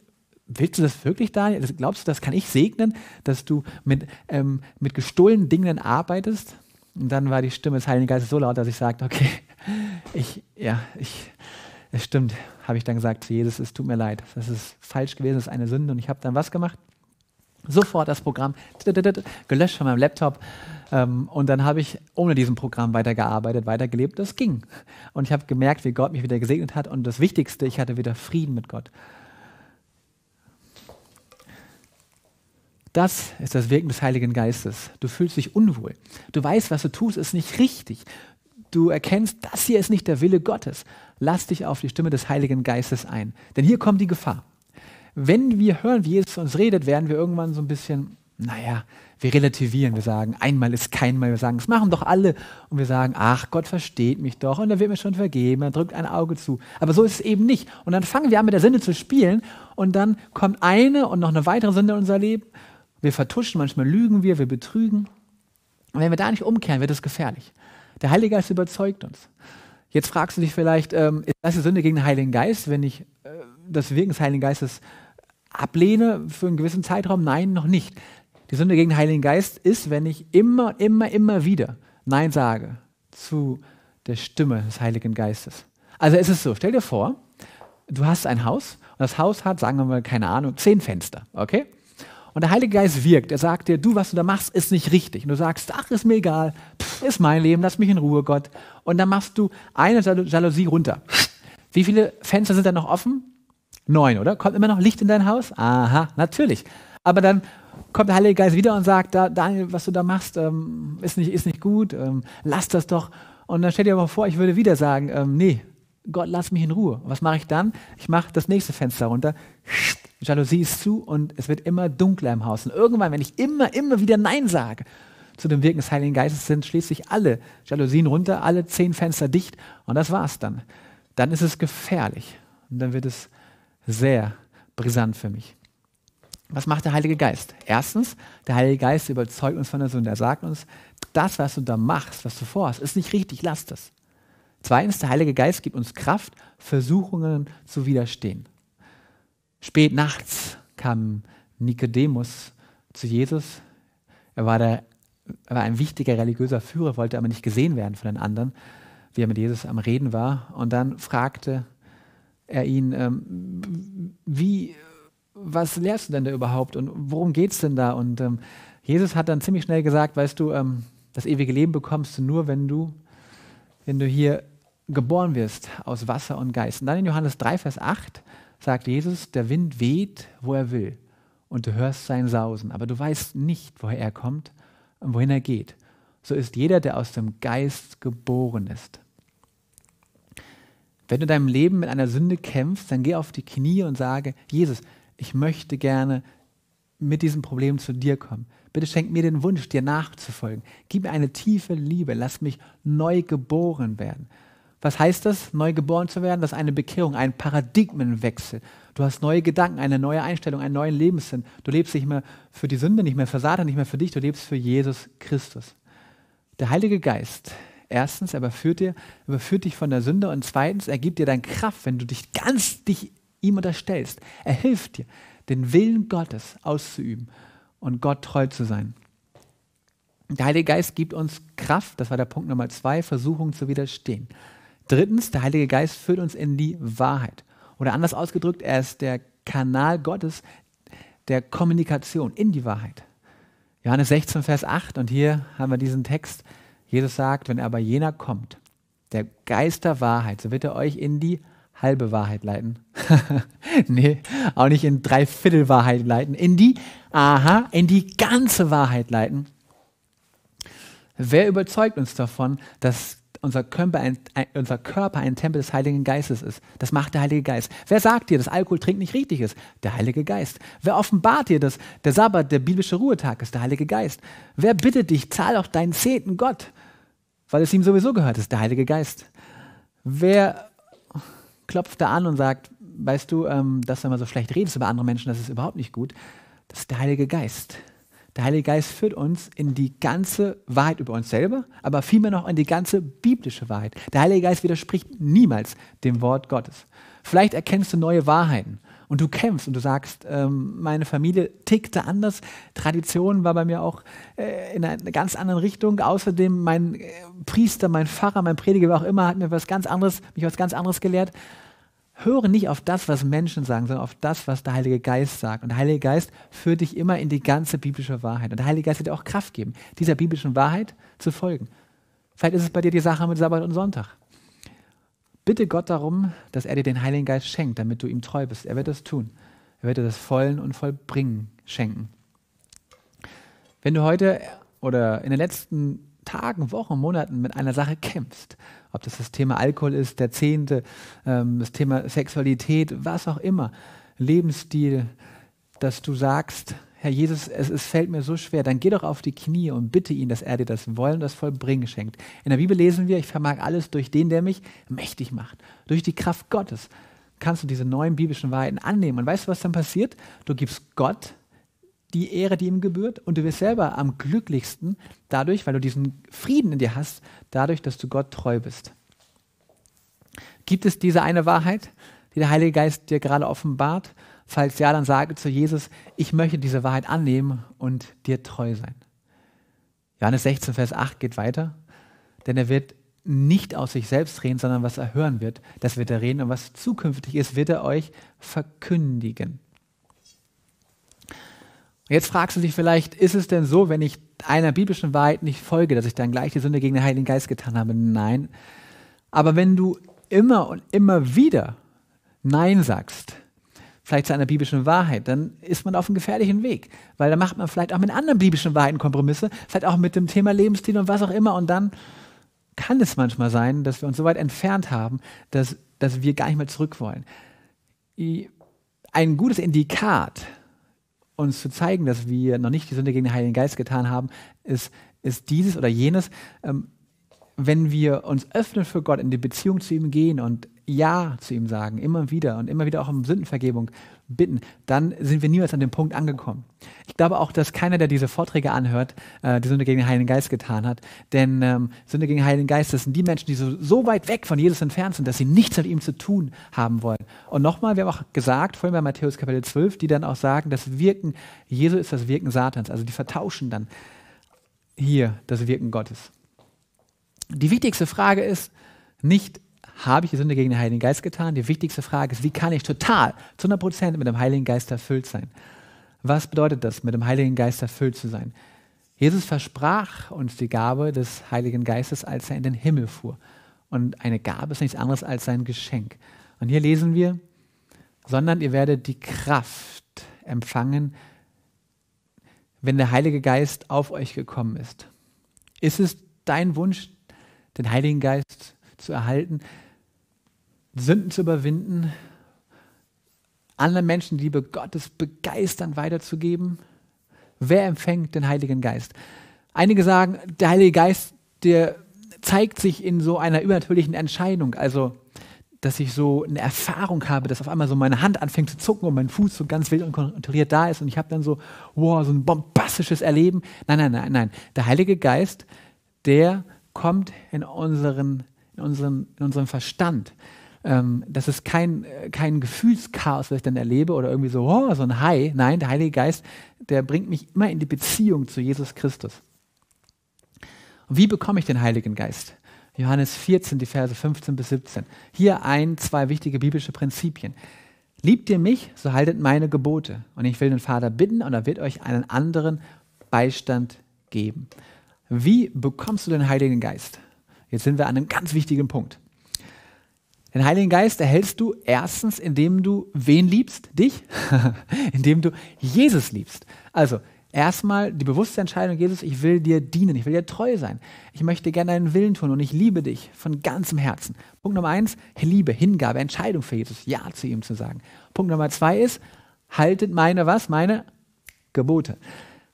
willst du das wirklich, Daniel? Das, glaubst du, das kann ich segnen, dass du mit, ähm, mit gestohlenen Dingen arbeitest? Und dann war die Stimme des Heiligen Geistes so laut, dass ich sagte, okay, ich, ja, ich, es stimmt, habe ich dann gesagt zu Jesus, es tut mir leid, das ist falsch gewesen, das ist eine Sünde. Und ich habe dann was gemacht? sofort das Programm gelöscht von meinem Laptop. Ähm, und dann habe ich ohne diesem Programm weitergearbeitet, weitergelebt. Das ging. Und ich habe gemerkt, wie Gott mich wieder gesegnet hat. Und das Wichtigste, ich hatte wieder Frieden mit Gott. Das ist das Wirken des Heiligen Geistes. Du fühlst dich unwohl. Du weißt, was du tust, ist nicht richtig. Du erkennst, das hier ist nicht der Wille Gottes. Lass dich auf die Stimme des Heiligen Geistes ein. Denn hier kommt die Gefahr wenn wir hören, wie Jesus uns redet, werden wir irgendwann so ein bisschen, naja, wir relativieren, wir sagen, einmal ist keinmal, wir sagen, es machen doch alle und wir sagen, ach, Gott versteht mich doch und er wird mir schon vergeben, er drückt ein Auge zu. Aber so ist es eben nicht. Und dann fangen wir an, mit der Sünde zu spielen und dann kommt eine und noch eine weitere Sünde in unser Leben. Wir vertuschen, manchmal lügen wir, wir betrügen. Und wenn wir da nicht umkehren, wird es gefährlich. Der Heilige Geist überzeugt uns. Jetzt fragst du dich vielleicht, ähm, ist das eine Sünde gegen den Heiligen Geist, wenn ich äh, das Wirken des Heiligen Geistes ablehne für einen gewissen Zeitraum? Nein, noch nicht. Die Sünde gegen den Heiligen Geist ist, wenn ich immer, immer, immer wieder Nein sage zu der Stimme des Heiligen Geistes. Also es ist so, stell dir vor, du hast ein Haus und das Haus hat, sagen wir mal, keine Ahnung, zehn Fenster, okay? Und der Heilige Geist wirkt, er sagt dir, du, was du da machst, ist nicht richtig. Und du sagst, ach, ist mir egal, Pff, ist mein Leben, lass mich in Ruhe, Gott. Und dann machst du eine Jalousie runter. Wie viele Fenster sind da noch offen? 9, oder? Kommt immer noch Licht in dein Haus? Aha, natürlich. Aber dann kommt der Heilige Geist wieder und sagt, da, Daniel, was du da machst, ähm, ist, nicht, ist nicht gut, ähm, lass das doch. Und dann stell dir aber vor, ich würde wieder sagen, ähm, nee, Gott, lass mich in Ruhe. Was mache ich dann? Ich mache das nächste Fenster runter. Jalousie ist zu und es wird immer dunkler im Haus. Und irgendwann, wenn ich immer, immer wieder Nein sage zu dem Wirken des Heiligen Geistes, sind schließlich alle Jalousien runter, alle zehn Fenster dicht und das war's dann. Dann ist es gefährlich und dann wird es sehr brisant für mich. Was macht der Heilige Geist? Erstens, der Heilige Geist überzeugt uns von der Sünde. Er sagt uns, das, was du da machst, was du vorhast, ist nicht richtig, lass das. Zweitens, der Heilige Geist gibt uns Kraft, Versuchungen zu widerstehen. Spät nachts kam Nikodemus zu Jesus. Er war, der, er war ein wichtiger religiöser Führer, wollte aber nicht gesehen werden von den anderen, wie er mit Jesus am Reden war. Und dann fragte er, er ihn. Ähm, wie, was lehrst du denn da überhaupt und worum geht es denn da? Und ähm, Jesus hat dann ziemlich schnell gesagt, weißt du, ähm, das ewige Leben bekommst du nur, wenn du, wenn du hier geboren wirst aus Wasser und Geist. Und dann in Johannes 3, Vers 8 sagt Jesus, der Wind weht, wo er will, und du hörst sein Sausen, aber du weißt nicht, woher er kommt und wohin er geht. So ist jeder, der aus dem Geist geboren ist. Wenn du in deinem Leben mit einer Sünde kämpfst, dann geh auf die Knie und sage, Jesus, ich möchte gerne mit diesem Problem zu dir kommen. Bitte schenk mir den Wunsch, dir nachzufolgen. Gib mir eine tiefe Liebe. Lass mich neu geboren werden. Was heißt das, neu geboren zu werden? Das ist eine Bekehrung, ein Paradigmenwechsel. Du hast neue Gedanken, eine neue Einstellung, einen neuen Lebenssinn. Du lebst nicht mehr für die Sünde, nicht mehr für Satan, nicht mehr für dich. Du lebst für Jesus Christus. Der Heilige Geist Erstens, er überführt, dir, überführt dich von der Sünde und zweitens, er gibt dir dann Kraft, wenn du dich ganz dich ihm unterstellst. Er hilft dir, den Willen Gottes auszuüben und Gott treu zu sein. Der Heilige Geist gibt uns Kraft, das war der Punkt Nummer zwei, Versuchung zu widerstehen. Drittens, der Heilige Geist führt uns in die Wahrheit. Oder anders ausgedrückt, er ist der Kanal Gottes der Kommunikation in die Wahrheit. Johannes 16, Vers 8, und hier haben wir diesen Text, Jesus sagt, wenn aber jener kommt, der Geist der Wahrheit, so wird er euch in die halbe Wahrheit leiten. nee, auch nicht in Dreiviertel Wahrheit leiten, in die, aha, in die ganze Wahrheit leiten. Wer überzeugt uns davon, dass unser Körper, ein, ein, unser Körper ein Tempel des Heiligen Geistes ist. Das macht der Heilige Geist. Wer sagt dir, dass Alkohol trinken nicht richtig ist? Der Heilige Geist. Wer offenbart dir, dass der Sabbat der biblische Ruhetag ist? Der Heilige Geist. Wer bittet dich, zahl auch deinen Zehnten Gott, weil es ihm sowieso gehört ist? Der Heilige Geist. Wer klopft da an und sagt, weißt du, ähm, dass du immer so schlecht redest über andere Menschen, das ist überhaupt nicht gut? Das ist der Heilige Geist. Der Heilige Geist führt uns in die ganze Wahrheit über uns selber, aber vielmehr noch in die ganze biblische Wahrheit. Der Heilige Geist widerspricht niemals dem Wort Gottes. Vielleicht erkennst du neue Wahrheiten und du kämpfst und du sagst, ähm, meine Familie tickte anders, Tradition war bei mir auch äh, in einer ganz anderen Richtung. Außerdem mein äh, Priester, mein Pfarrer, mein Prediger, wer auch immer, hat mir was ganz anderes, mich was ganz anderes gelehrt höre nicht auf das, was Menschen sagen, sondern auf das, was der Heilige Geist sagt. Und der Heilige Geist führt dich immer in die ganze biblische Wahrheit. Und der Heilige Geist wird dir auch Kraft geben, dieser biblischen Wahrheit zu folgen. Vielleicht ist es bei dir die Sache mit Sabbat und Sonntag. Bitte Gott darum, dass er dir den Heiligen Geist schenkt, damit du ihm treu bist. Er wird das tun. Er wird dir das Vollen und Vollbringen schenken. Wenn du heute oder in den letzten Tagen, Wochen, Monaten mit einer Sache kämpfst. Ob das das Thema Alkohol ist, der Zehnte, ähm, das Thema Sexualität, was auch immer, Lebensstil, dass du sagst, Herr Jesus, es, es, fällt mir so schwer, dann geh doch auf die Knie und bitte ihn, dass er dir das Wollen das Vollbringen schenkt. In der Bibel lesen wir, ich vermag alles durch den, der mich mächtig macht. Durch die Kraft Gottes kannst du diese neuen biblischen Wahrheiten annehmen. Und weißt du, was dann passiert? Du gibst Gott die Ehre, die ihm gebührt. Und du wirst selber am glücklichsten dadurch, weil du diesen Frieden in dir hast, dadurch, dass du Gott treu bist. Gibt es diese eine Wahrheit, die der Heilige Geist dir gerade offenbart? Falls ja, dann sage zu Jesus, ich möchte diese Wahrheit annehmen und dir treu sein. Johannes 16, Vers 8 geht weiter, denn er wird nicht aus sich selbst reden, sondern was er hören wird, das wird er reden und was zukünftig ist, wird er euch verkündigen. Jetzt fragst du dich vielleicht, ist es denn so, wenn ich einer biblischen Wahrheit nicht folge, dass ich dann gleich die Sünde gegen den Heiligen Geist getan habe? Nein. Aber wenn du immer und immer wieder Nein sagst, vielleicht zu einer biblischen Wahrheit, dann ist man auf einem gefährlichen Weg. Weil da macht man vielleicht auch mit anderen biblischen Wahrheiten Kompromisse, vielleicht auch mit dem Thema Lebensstil und was auch immer. Und dann kann es manchmal sein, dass wir uns so weit entfernt haben, dass, dass wir gar nicht mehr zurück wollen. Ein gutes Indikat uns zu zeigen, dass wir noch nicht die Sünde gegen den Heiligen Geist getan haben, ist, ist dieses oder jenes. Ähm, wenn wir uns öffnen für Gott, in die Beziehung zu ihm gehen und Ja zu ihm sagen, immer wieder und immer wieder auch um Sündenvergebung bitten, dann sind wir niemals an dem Punkt angekommen. Ich glaube auch, dass keiner, der diese Vorträge anhört, äh, die Sünde gegen den Heiligen Geist getan hat. Denn ähm, Sünde gegen den Heiligen Geist, das sind die Menschen, die so, so weit weg von Jesus entfernt sind, dass sie nichts mit ihm zu tun haben wollen. Und nochmal, wir haben auch gesagt, vorhin bei Matthäus Kapitel 12, die dann auch sagen, das Wirken Jesu ist das Wirken Satans. Also die vertauschen dann hier das Wirken Gottes. Die wichtigste Frage ist nicht, habe ich die Sünde gegen den Heiligen Geist getan? Die wichtigste Frage ist, wie kann ich total zu 100 Prozent mit dem Heiligen Geist erfüllt sein? Was bedeutet das, mit dem Heiligen Geist erfüllt zu sein? Jesus versprach uns die Gabe des Heiligen Geistes, als er in den Himmel fuhr. Und eine Gabe ist nichts anderes als sein Geschenk. Und hier lesen wir, sondern ihr werdet die Kraft empfangen, wenn der Heilige Geist auf euch gekommen ist. Ist es dein Wunsch, den Heiligen Geist zu erhalten? Sünden zu überwinden, anderen Menschen die Liebe Gottes begeistern weiterzugeben? Wer empfängt den Heiligen Geist? Einige sagen, der Heilige Geist, der zeigt sich in so einer übernatürlichen Entscheidung, also dass ich so eine Erfahrung habe, dass auf einmal so meine Hand anfängt zu zucken und mein Fuß so ganz wild und kontrolliert da ist und ich habe dann so, wow, so ein bombastisches Erleben. Nein, nein, nein, nein. Der Heilige Geist, der kommt in unseren, in unseren, in unseren Verstand ähm, das ist kein, äh, kein Gefühlschaos, was ich dann erlebe oder irgendwie so, oh, so ein High. Nein, der Heilige Geist, der bringt mich immer in die Beziehung zu Jesus Christus. Und wie bekomme ich den Heiligen Geist? Johannes 14, die Verse 15 bis 17. Hier ein, zwei wichtige biblische Prinzipien. Liebt ihr mich, so haltet meine Gebote. Und ich will den Vater bitten und er wird euch einen anderen Beistand geben. Wie bekommst du den Heiligen Geist? Jetzt sind wir an einem ganz wichtigen Punkt. Den Heiligen Geist erhältst du erstens, indem du wen liebst? Dich? indem du Jesus liebst. Also erstmal die bewusste Entscheidung, Jesus, ich will dir dienen, ich will dir treu sein. Ich möchte gerne deinen Willen tun und ich liebe dich von ganzem Herzen. Punkt Nummer eins, Liebe, Hingabe, Entscheidung für Jesus, Ja zu ihm zu sagen. Punkt Nummer zwei ist, haltet meine was? Meine Gebote.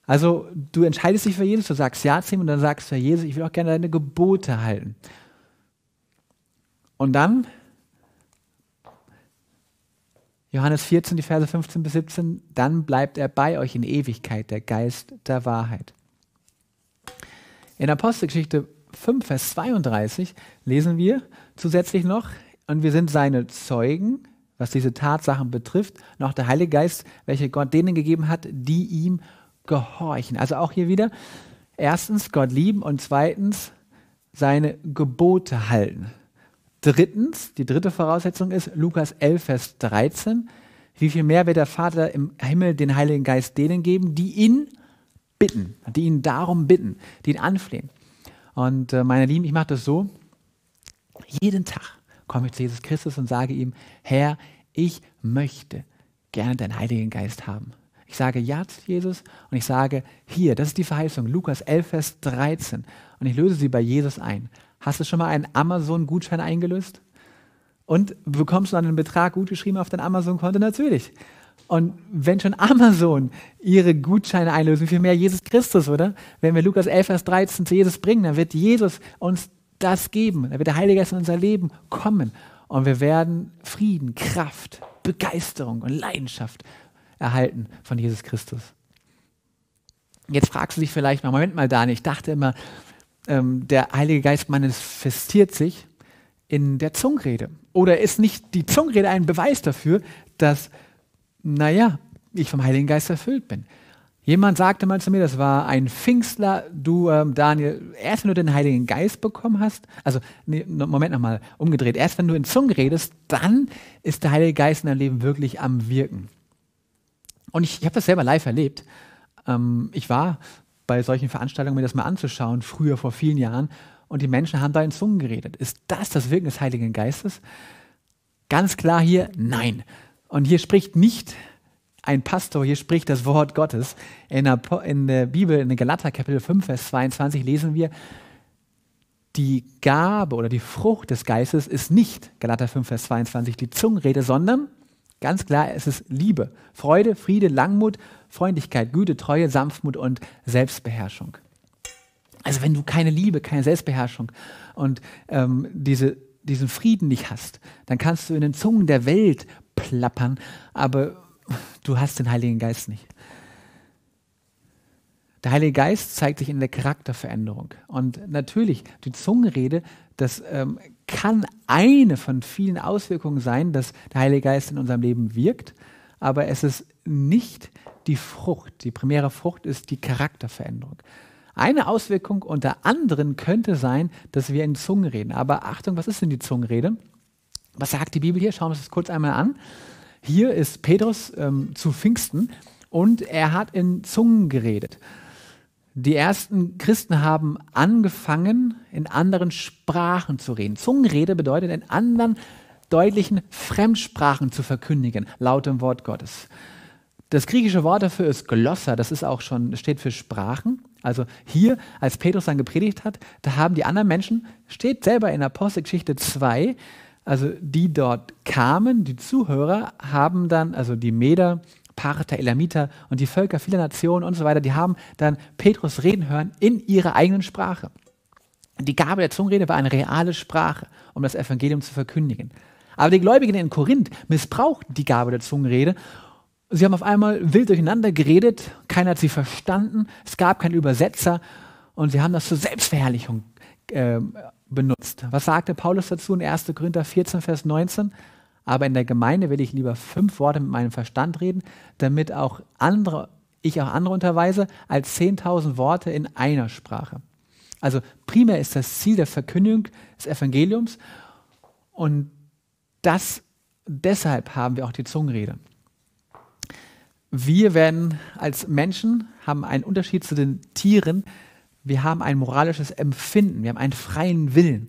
Also du entscheidest dich für Jesus, du sagst Ja zu ihm und dann sagst du, Jesus, ich will auch gerne deine Gebote halten. Und dann Johannes 14, die Verse 15 bis 17, dann bleibt er bei euch in Ewigkeit, der Geist der Wahrheit. In Apostelgeschichte 5, Vers 32 lesen wir zusätzlich noch, und wir sind seine Zeugen, was diese Tatsachen betrifft, noch der Heilige Geist, welche Gott denen gegeben hat, die ihm gehorchen. Also auch hier wieder, erstens Gott lieben und zweitens seine Gebote halten. Drittens, die dritte Voraussetzung ist Lukas 11, Vers 13. Wie viel mehr wird der Vater im Himmel den Heiligen Geist denen geben, die ihn bitten, die ihn darum bitten, die ihn anflehen. Und äh, meine Lieben, ich mache das so, jeden Tag komme ich zu Jesus Christus und sage ihm, Herr, ich möchte gerne deinen Heiligen Geist haben. Ich sage Ja zu Jesus und ich sage, hier, das ist die Verheißung, Lukas 11, Vers 13. Und ich löse sie bei Jesus ein. Hast du schon mal einen Amazon-Gutschein eingelöst? Und bekommst du dann einen Betrag gutgeschrieben auf dein Amazon-Konto? Natürlich. Und wenn schon Amazon ihre Gutscheine einlösen, viel mehr Jesus Christus, oder? Wenn wir Lukas 11, Vers 13 zu Jesus bringen, dann wird Jesus uns das geben. Dann wird der Heilige Geist in unser Leben kommen. Und wir werden Frieden, Kraft, Begeisterung und Leidenschaft erhalten von Jesus Christus. Jetzt fragst du dich vielleicht, Moment mal, Daniel, ich dachte immer, ähm, der Heilige Geist manifestiert sich in der Zungenrede. Oder ist nicht die Zungenrede ein Beweis dafür, dass, naja, ich vom Heiligen Geist erfüllt bin? Jemand sagte mal zu mir, das war ein Pfingstler, du ähm, Daniel, erst wenn du den Heiligen Geist bekommen hast, also nee, Moment nochmal, umgedreht, erst wenn du in Zungen redest, dann ist der Heilige Geist in deinem Leben wirklich am Wirken. Und ich, ich habe das selber live erlebt. Ähm, ich war bei solchen Veranstaltungen mir das mal anzuschauen, früher vor vielen Jahren. Und die Menschen haben da in Zungen geredet. Ist das das Wirken des Heiligen Geistes? Ganz klar hier, nein. Und hier spricht nicht ein Pastor, hier spricht das Wort Gottes. In der, in der Bibel, in Galater Kapitel 5, Vers 22 lesen wir, die Gabe oder die Frucht des Geistes ist nicht, Galater 5, Vers 22, die Zungenrede, sondern ganz klar, es ist Liebe, Freude, Friede, Langmut, Freundlichkeit, Güte, Treue, Sanftmut und Selbstbeherrschung. Also wenn du keine Liebe, keine Selbstbeherrschung und ähm, diese, diesen Frieden nicht hast, dann kannst du in den Zungen der Welt plappern, aber du hast den Heiligen Geist nicht. Der Heilige Geist zeigt sich in der Charakterveränderung. Und natürlich, die Zungenrede, das ähm, kann eine von vielen Auswirkungen sein, dass der Heilige Geist in unserem Leben wirkt aber es ist nicht die Frucht. Die primäre Frucht ist die Charakterveränderung. Eine Auswirkung unter anderen könnte sein, dass wir in Zungen reden. Aber Achtung, was ist denn die Zungenrede? Was sagt die Bibel hier? Schauen wir uns das kurz einmal an. Hier ist Petrus ähm, zu Pfingsten und er hat in Zungen geredet. Die ersten Christen haben angefangen, in anderen Sprachen zu reden. Zungenrede bedeutet, in anderen Sprachen deutlichen Fremdsprachen zu verkündigen, laut dem Wort Gottes. Das griechische Wort dafür ist Glossa, das ist auch schon, steht für Sprachen. Also hier, als Petrus dann gepredigt hat, da haben die anderen Menschen, steht selber in Apostelgeschichte 2, also die dort kamen, die Zuhörer haben dann, also die Meder, Parther, Elamiter und die Völker vieler Nationen und so weiter, die haben dann Petrus reden hören in ihrer eigenen Sprache. Die Gabe der Zungenrede war eine reale Sprache, um das Evangelium zu verkündigen. Aber die Gläubigen in Korinth missbrauchten die Gabe der Zungenrede. Sie haben auf einmal wild durcheinander geredet, keiner hat sie verstanden, es gab keinen Übersetzer und sie haben das zur Selbstverherrlichung äh, benutzt. Was sagte Paulus dazu in 1. Korinther 14, Vers 19? Aber in der Gemeinde will ich lieber fünf Worte mit meinem Verstand reden, damit auch andere, ich auch andere unterweise, als 10.000 Worte in einer Sprache. Also primär ist das Ziel der Verkündigung des Evangeliums und das, deshalb haben wir auch die Zungenrede. Wir werden als Menschen haben einen Unterschied zu den Tieren. Wir haben ein moralisches Empfinden, wir haben einen freien Willen.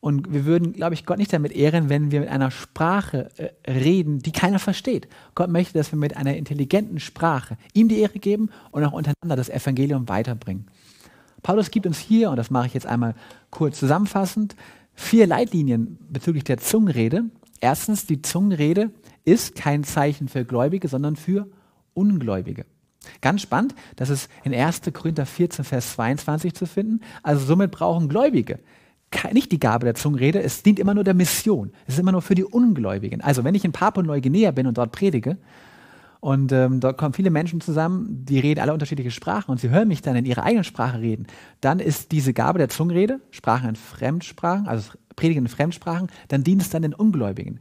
Und wir würden, glaube ich, Gott nicht damit ehren, wenn wir mit einer Sprache äh, reden, die keiner versteht. Gott möchte, dass wir mit einer intelligenten Sprache ihm die Ehre geben und auch untereinander das Evangelium weiterbringen. Paulus gibt uns hier, und das mache ich jetzt einmal kurz zusammenfassend, vier Leitlinien bezüglich der Zungenrede. Erstens, die Zungenrede ist kein Zeichen für Gläubige, sondern für Ungläubige. Ganz spannend, das ist in 1. Korinther 14, Vers 22 zu finden. Also somit brauchen Gläubige nicht die Gabe der Zungenrede, es dient immer nur der Mission. Es ist immer nur für die Ungläubigen. Also wenn ich in Papua-Neuguinea bin und dort predige, und ähm, dort kommen viele Menschen zusammen, die reden alle unterschiedliche Sprachen und sie hören mich dann in ihrer eigenen Sprache reden. Dann ist diese Gabe der Zungenrede, Sprachen in Fremdsprachen, also Predigen in Fremdsprachen, dann dient es dann den Ungläubigen,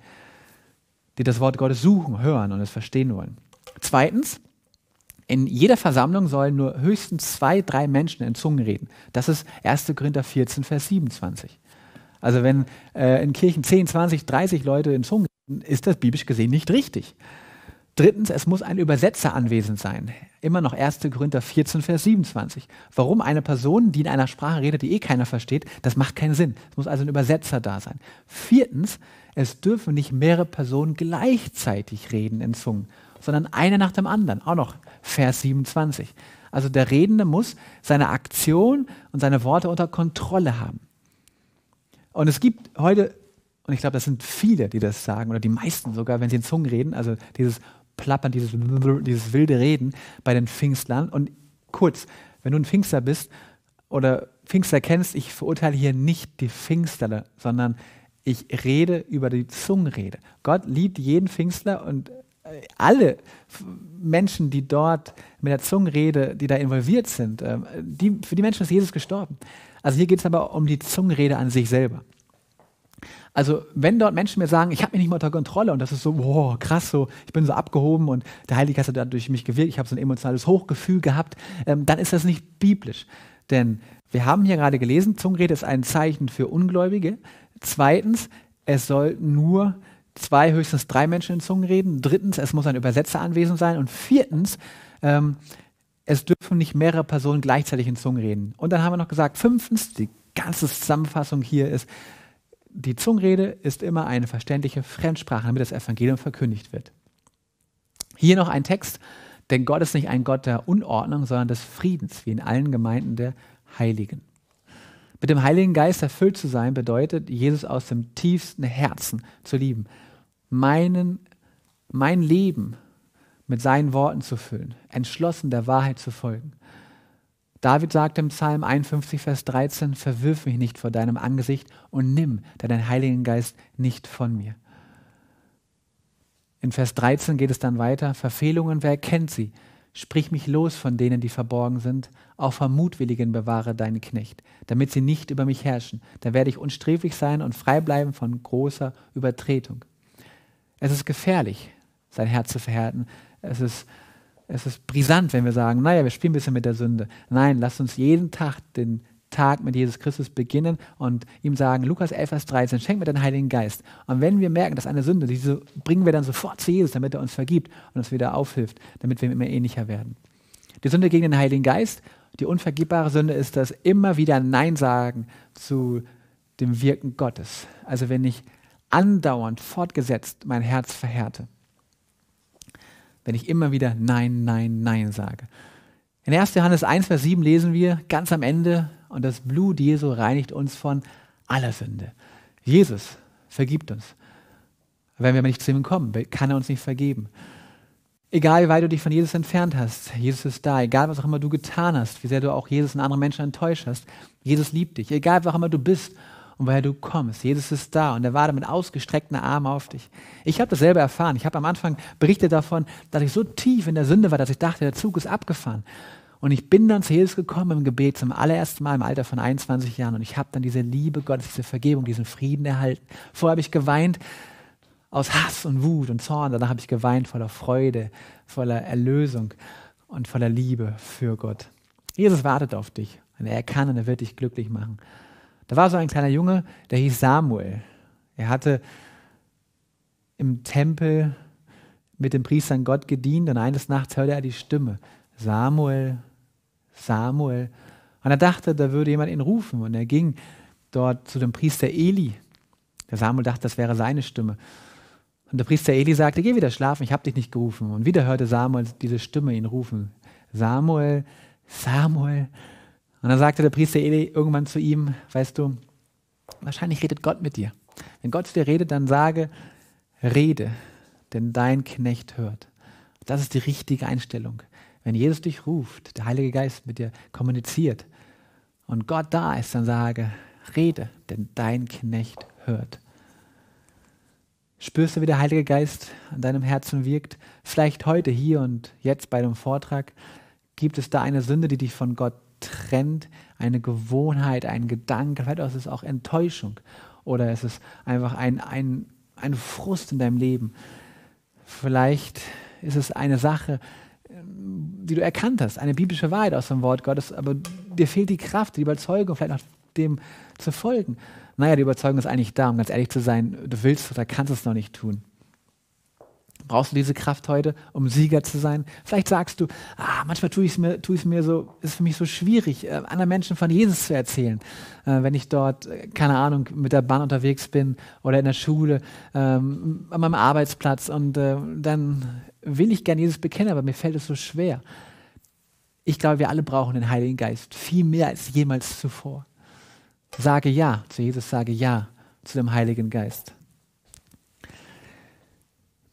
die das Wort Gottes suchen, hören und es verstehen wollen. Zweitens, in jeder Versammlung sollen nur höchstens zwei, drei Menschen in Zungen reden. Das ist 1. Korinther 14, Vers 27. Also wenn äh, in Kirchen 10, 20, 30 Leute in Zungen reden, ist das biblisch gesehen nicht richtig. Drittens, es muss ein Übersetzer anwesend sein. Immer noch 1. Korinther 14, Vers 27. Warum eine Person, die in einer Sprache redet, die eh keiner versteht, das macht keinen Sinn. Es muss also ein Übersetzer da sein. Viertens, es dürfen nicht mehrere Personen gleichzeitig reden in Zungen, sondern eine nach dem anderen. Auch noch Vers 27. Also der Redende muss seine Aktion und seine Worte unter Kontrolle haben. Und es gibt heute, und ich glaube, das sind viele, die das sagen, oder die meisten sogar, wenn sie in Zungen reden, also dieses Plappern, dieses, dieses wilde Reden bei den Pfingstlern. Und kurz, wenn du ein Pfingster bist oder Pfingster kennst, ich verurteile hier nicht die Pfingsterle, sondern ich rede über die Zungenrede. Gott liebt jeden Pfingstler und äh, alle Menschen, die dort mit der Zungenrede, die da involviert sind, ähm, die, für die Menschen ist Jesus gestorben. Also hier geht es aber um die Zungenrede an sich selber. Also wenn dort Menschen mir sagen, ich habe mich nicht mal unter Kontrolle und das ist so, wow, krass, so, ich bin so abgehoben und der Heilige Geist hat dadurch mich gewirkt, ich habe so ein emotionales Hochgefühl gehabt, ähm, dann ist das nicht biblisch. Denn wir haben hier gerade gelesen, Zungenrede ist ein Zeichen für Ungläubige. Zweitens, es sollten nur zwei, höchstens drei Menschen in Zungen reden. Drittens, es muss ein Übersetzer anwesend sein. Und viertens, ähm, es dürfen nicht mehrere Personen gleichzeitig in Zungen reden. Und dann haben wir noch gesagt, fünftens, die ganze Zusammenfassung hier ist, die Zungenrede ist immer eine verständliche Fremdsprache, damit das Evangelium verkündigt wird. Hier noch ein Text, denn Gott ist nicht ein Gott der Unordnung, sondern des Friedens, wie in allen Gemeinden der Heiligen. Mit dem Heiligen Geist erfüllt zu sein, bedeutet, Jesus aus dem tiefsten Herzen zu lieben, meinen, mein Leben mit seinen Worten zu füllen, entschlossen der Wahrheit zu folgen. David sagte im Psalm 51, Vers 13, verwirf mich nicht vor deinem Angesicht und nimm deinen Heiligen Geist nicht von mir. In Vers 13 geht es dann weiter, Verfehlungen, wer kennt sie? Sprich mich los von denen, die verborgen sind, auch vom Mutwilligen bewahre deinen Knecht, damit sie nicht über mich herrschen. Da werde ich unsträflich sein und frei bleiben von großer Übertretung. Es ist gefährlich, sein Herz zu verhärten. Es ist gefährlich, es ist brisant, wenn wir sagen, naja, wir spielen ein bisschen mit der Sünde. Nein, lasst uns jeden Tag den Tag mit Jesus Christus beginnen und ihm sagen, Lukas 11, Vers 13, schenk mir deinen Heiligen Geist. Und wenn wir merken, dass eine Sünde, diese bringen wir dann sofort zu Jesus, damit er uns vergibt und uns wieder aufhilft, damit wir ihm immer ähnlicher werden. Die Sünde gegen den Heiligen Geist, die unvergibbare Sünde ist das immer wieder Nein sagen zu dem Wirken Gottes. Also wenn ich andauernd fortgesetzt mein Herz verhärte wenn ich immer wieder Nein, Nein, Nein sage. In 1. Johannes 1, Vers 7 lesen wir ganz am Ende, und das Blut Jesu reinigt uns von aller Sünde. Jesus vergibt uns. Wenn wir aber nicht zu ihm kommen, kann er uns nicht vergeben. Egal wie weit du dich von Jesus entfernt hast, Jesus ist da. Egal was auch immer du getan hast, wie sehr du auch Jesus und andere Menschen enttäuscht hast, Jesus liebt dich. Egal wo auch immer du bist und woher du kommst. Jesus ist da und er wartet mit ausgestreckten Armen auf dich. Ich habe das selber erfahren. Ich habe am Anfang berichtet davon, dass ich so tief in der Sünde war, dass ich dachte, der Zug ist abgefahren. Und ich bin dann zu Jesus gekommen im Gebet zum allerersten Mal im Alter von 21 Jahren und ich habe dann diese Liebe Gottes, diese Vergebung, diesen Frieden erhalten. Vorher habe ich geweint aus Hass und Wut und Zorn, danach habe ich geweint voller Freude, voller Erlösung und voller Liebe für Gott. Jesus wartet auf dich und er kann und er wird dich glücklich machen. Da war so ein kleiner Junge, der hieß Samuel. Er hatte im Tempel mit dem Priestern Gott gedient und eines Nachts hörte er die Stimme. Samuel, Samuel. Und er dachte, da würde jemand ihn rufen. Und er ging dort zu dem Priester Eli. Der Samuel dachte, das wäre seine Stimme. Und der Priester Eli sagte, geh wieder schlafen, ich habe dich nicht gerufen. Und wieder hörte Samuel diese Stimme ihn rufen. Samuel, Samuel. Und dann sagte der Priester Eli irgendwann zu ihm, weißt du, wahrscheinlich redet Gott mit dir. Wenn Gott zu dir redet, dann sage, rede, denn dein Knecht hört. Das ist die richtige Einstellung. Wenn Jesus dich ruft, der Heilige Geist mit dir kommuniziert und Gott da ist, dann sage, rede, denn dein Knecht hört. Spürst du, wie der Heilige Geist an deinem Herzen wirkt? Vielleicht heute, hier und jetzt bei dem Vortrag, gibt es da eine Sünde, die dich von Gott Trend, eine Gewohnheit, ein Gedanke, vielleicht ist es auch Enttäuschung oder ist es ist einfach ein, ein, ein Frust in deinem Leben. Vielleicht ist es eine Sache, die du erkannt hast, eine biblische Wahrheit aus dem Wort Gottes, aber dir fehlt die Kraft, die Überzeugung, vielleicht auch dem zu folgen. Naja, die Überzeugung ist eigentlich da, um ganz ehrlich zu sein, du willst oder kannst es noch nicht tun brauchst du diese Kraft heute, um Sieger zu sein? Vielleicht sagst du, ah, manchmal tue ich es mir, tue ich's mir so, ist für mich so schwierig, äh, anderen Menschen von Jesus zu erzählen, äh, wenn ich dort, äh, keine Ahnung, mit der Bahn unterwegs bin oder in der Schule, ähm, an meinem Arbeitsplatz und äh, dann will ich gern Jesus bekennen, aber mir fällt es so schwer. Ich glaube, wir alle brauchen den Heiligen Geist viel mehr als jemals zuvor. Sage ja zu Jesus, sage ja zu dem Heiligen Geist.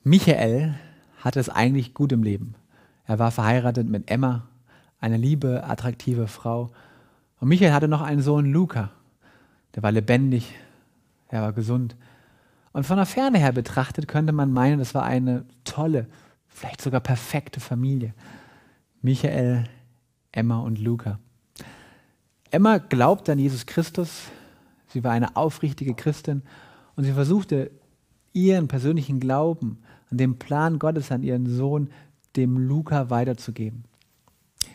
Michael hatte es eigentlich gut im Leben. Er war verheiratet mit Emma, eine liebe, attraktive Frau. Und Michael hatte noch einen Sohn, Luca. Der war lebendig, er war gesund. Und von der Ferne her betrachtet könnte man meinen, das war eine tolle, vielleicht sogar perfekte Familie. Michael, Emma und Luca. Emma glaubte an Jesus Christus. Sie war eine aufrichtige Christin und sie versuchte, ihren persönlichen Glauben den Plan Gottes an ihren Sohn, dem Luca, weiterzugeben.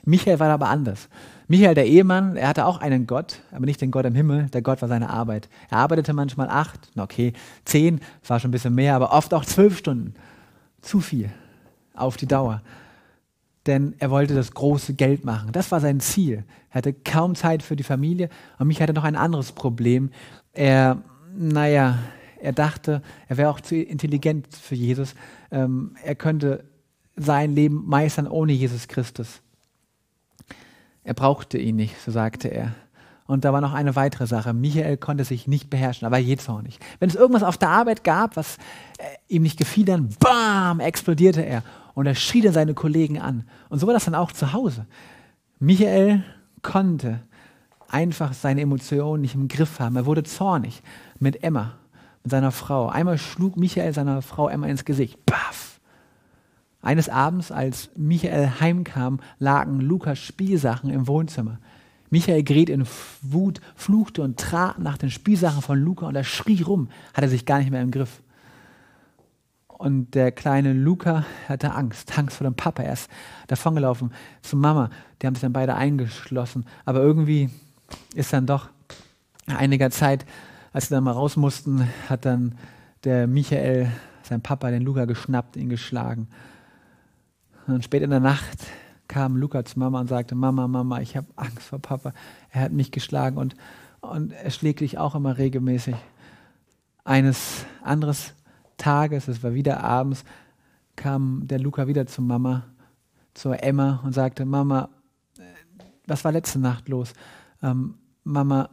Michael war aber anders. Michael, der Ehemann, er hatte auch einen Gott, aber nicht den Gott im Himmel. Der Gott war seine Arbeit. Er arbeitete manchmal acht, okay, zehn, war schon ein bisschen mehr, aber oft auch zwölf Stunden. Zu viel. Auf die Dauer. Denn er wollte das große Geld machen. Das war sein Ziel. Er hatte kaum Zeit für die Familie. Und Michael hatte noch ein anderes Problem. Er, naja, er dachte, er wäre auch zu intelligent für Jesus. Ähm, er könnte sein Leben meistern ohne Jesus Christus. Er brauchte ihn nicht, so sagte er. Und da war noch eine weitere Sache. Michael konnte sich nicht beherrschen, aber je zornig. Wenn es irgendwas auf der Arbeit gab, was äh, ihm nicht gefiel, dann bam, explodierte er. Und er schrie dann seine Kollegen an. Und so war das dann auch zu Hause. Michael konnte einfach seine Emotionen nicht im Griff haben. Er wurde zornig mit Emma seiner Frau. Einmal schlug Michael seiner Frau einmal ins Gesicht. Paff! Eines Abends, als Michael heimkam, lagen Lukas Spielsachen im Wohnzimmer. Michael geriet in Wut, fluchte und trat nach den Spielsachen von Luca und er schrie rum, hatte sich gar nicht mehr im Griff. Und der kleine Luca hatte Angst, Angst vor dem Papa. Er ist davongelaufen zu Mama. Die haben sich dann beide eingeschlossen. Aber irgendwie ist dann doch einiger Zeit als sie dann mal raus mussten, hat dann der Michael, sein Papa, den Luca geschnappt, ihn geschlagen. Und spät in der Nacht kam Luca zu Mama und sagte, Mama, Mama, ich habe Angst vor Papa. Er hat mich geschlagen und, und er schlägt dich auch immer regelmäßig. Eines anderen Tages, es war wieder abends, kam der Luca wieder zu Mama, zur Emma und sagte, Mama, äh, was war letzte Nacht los? Ähm, Mama,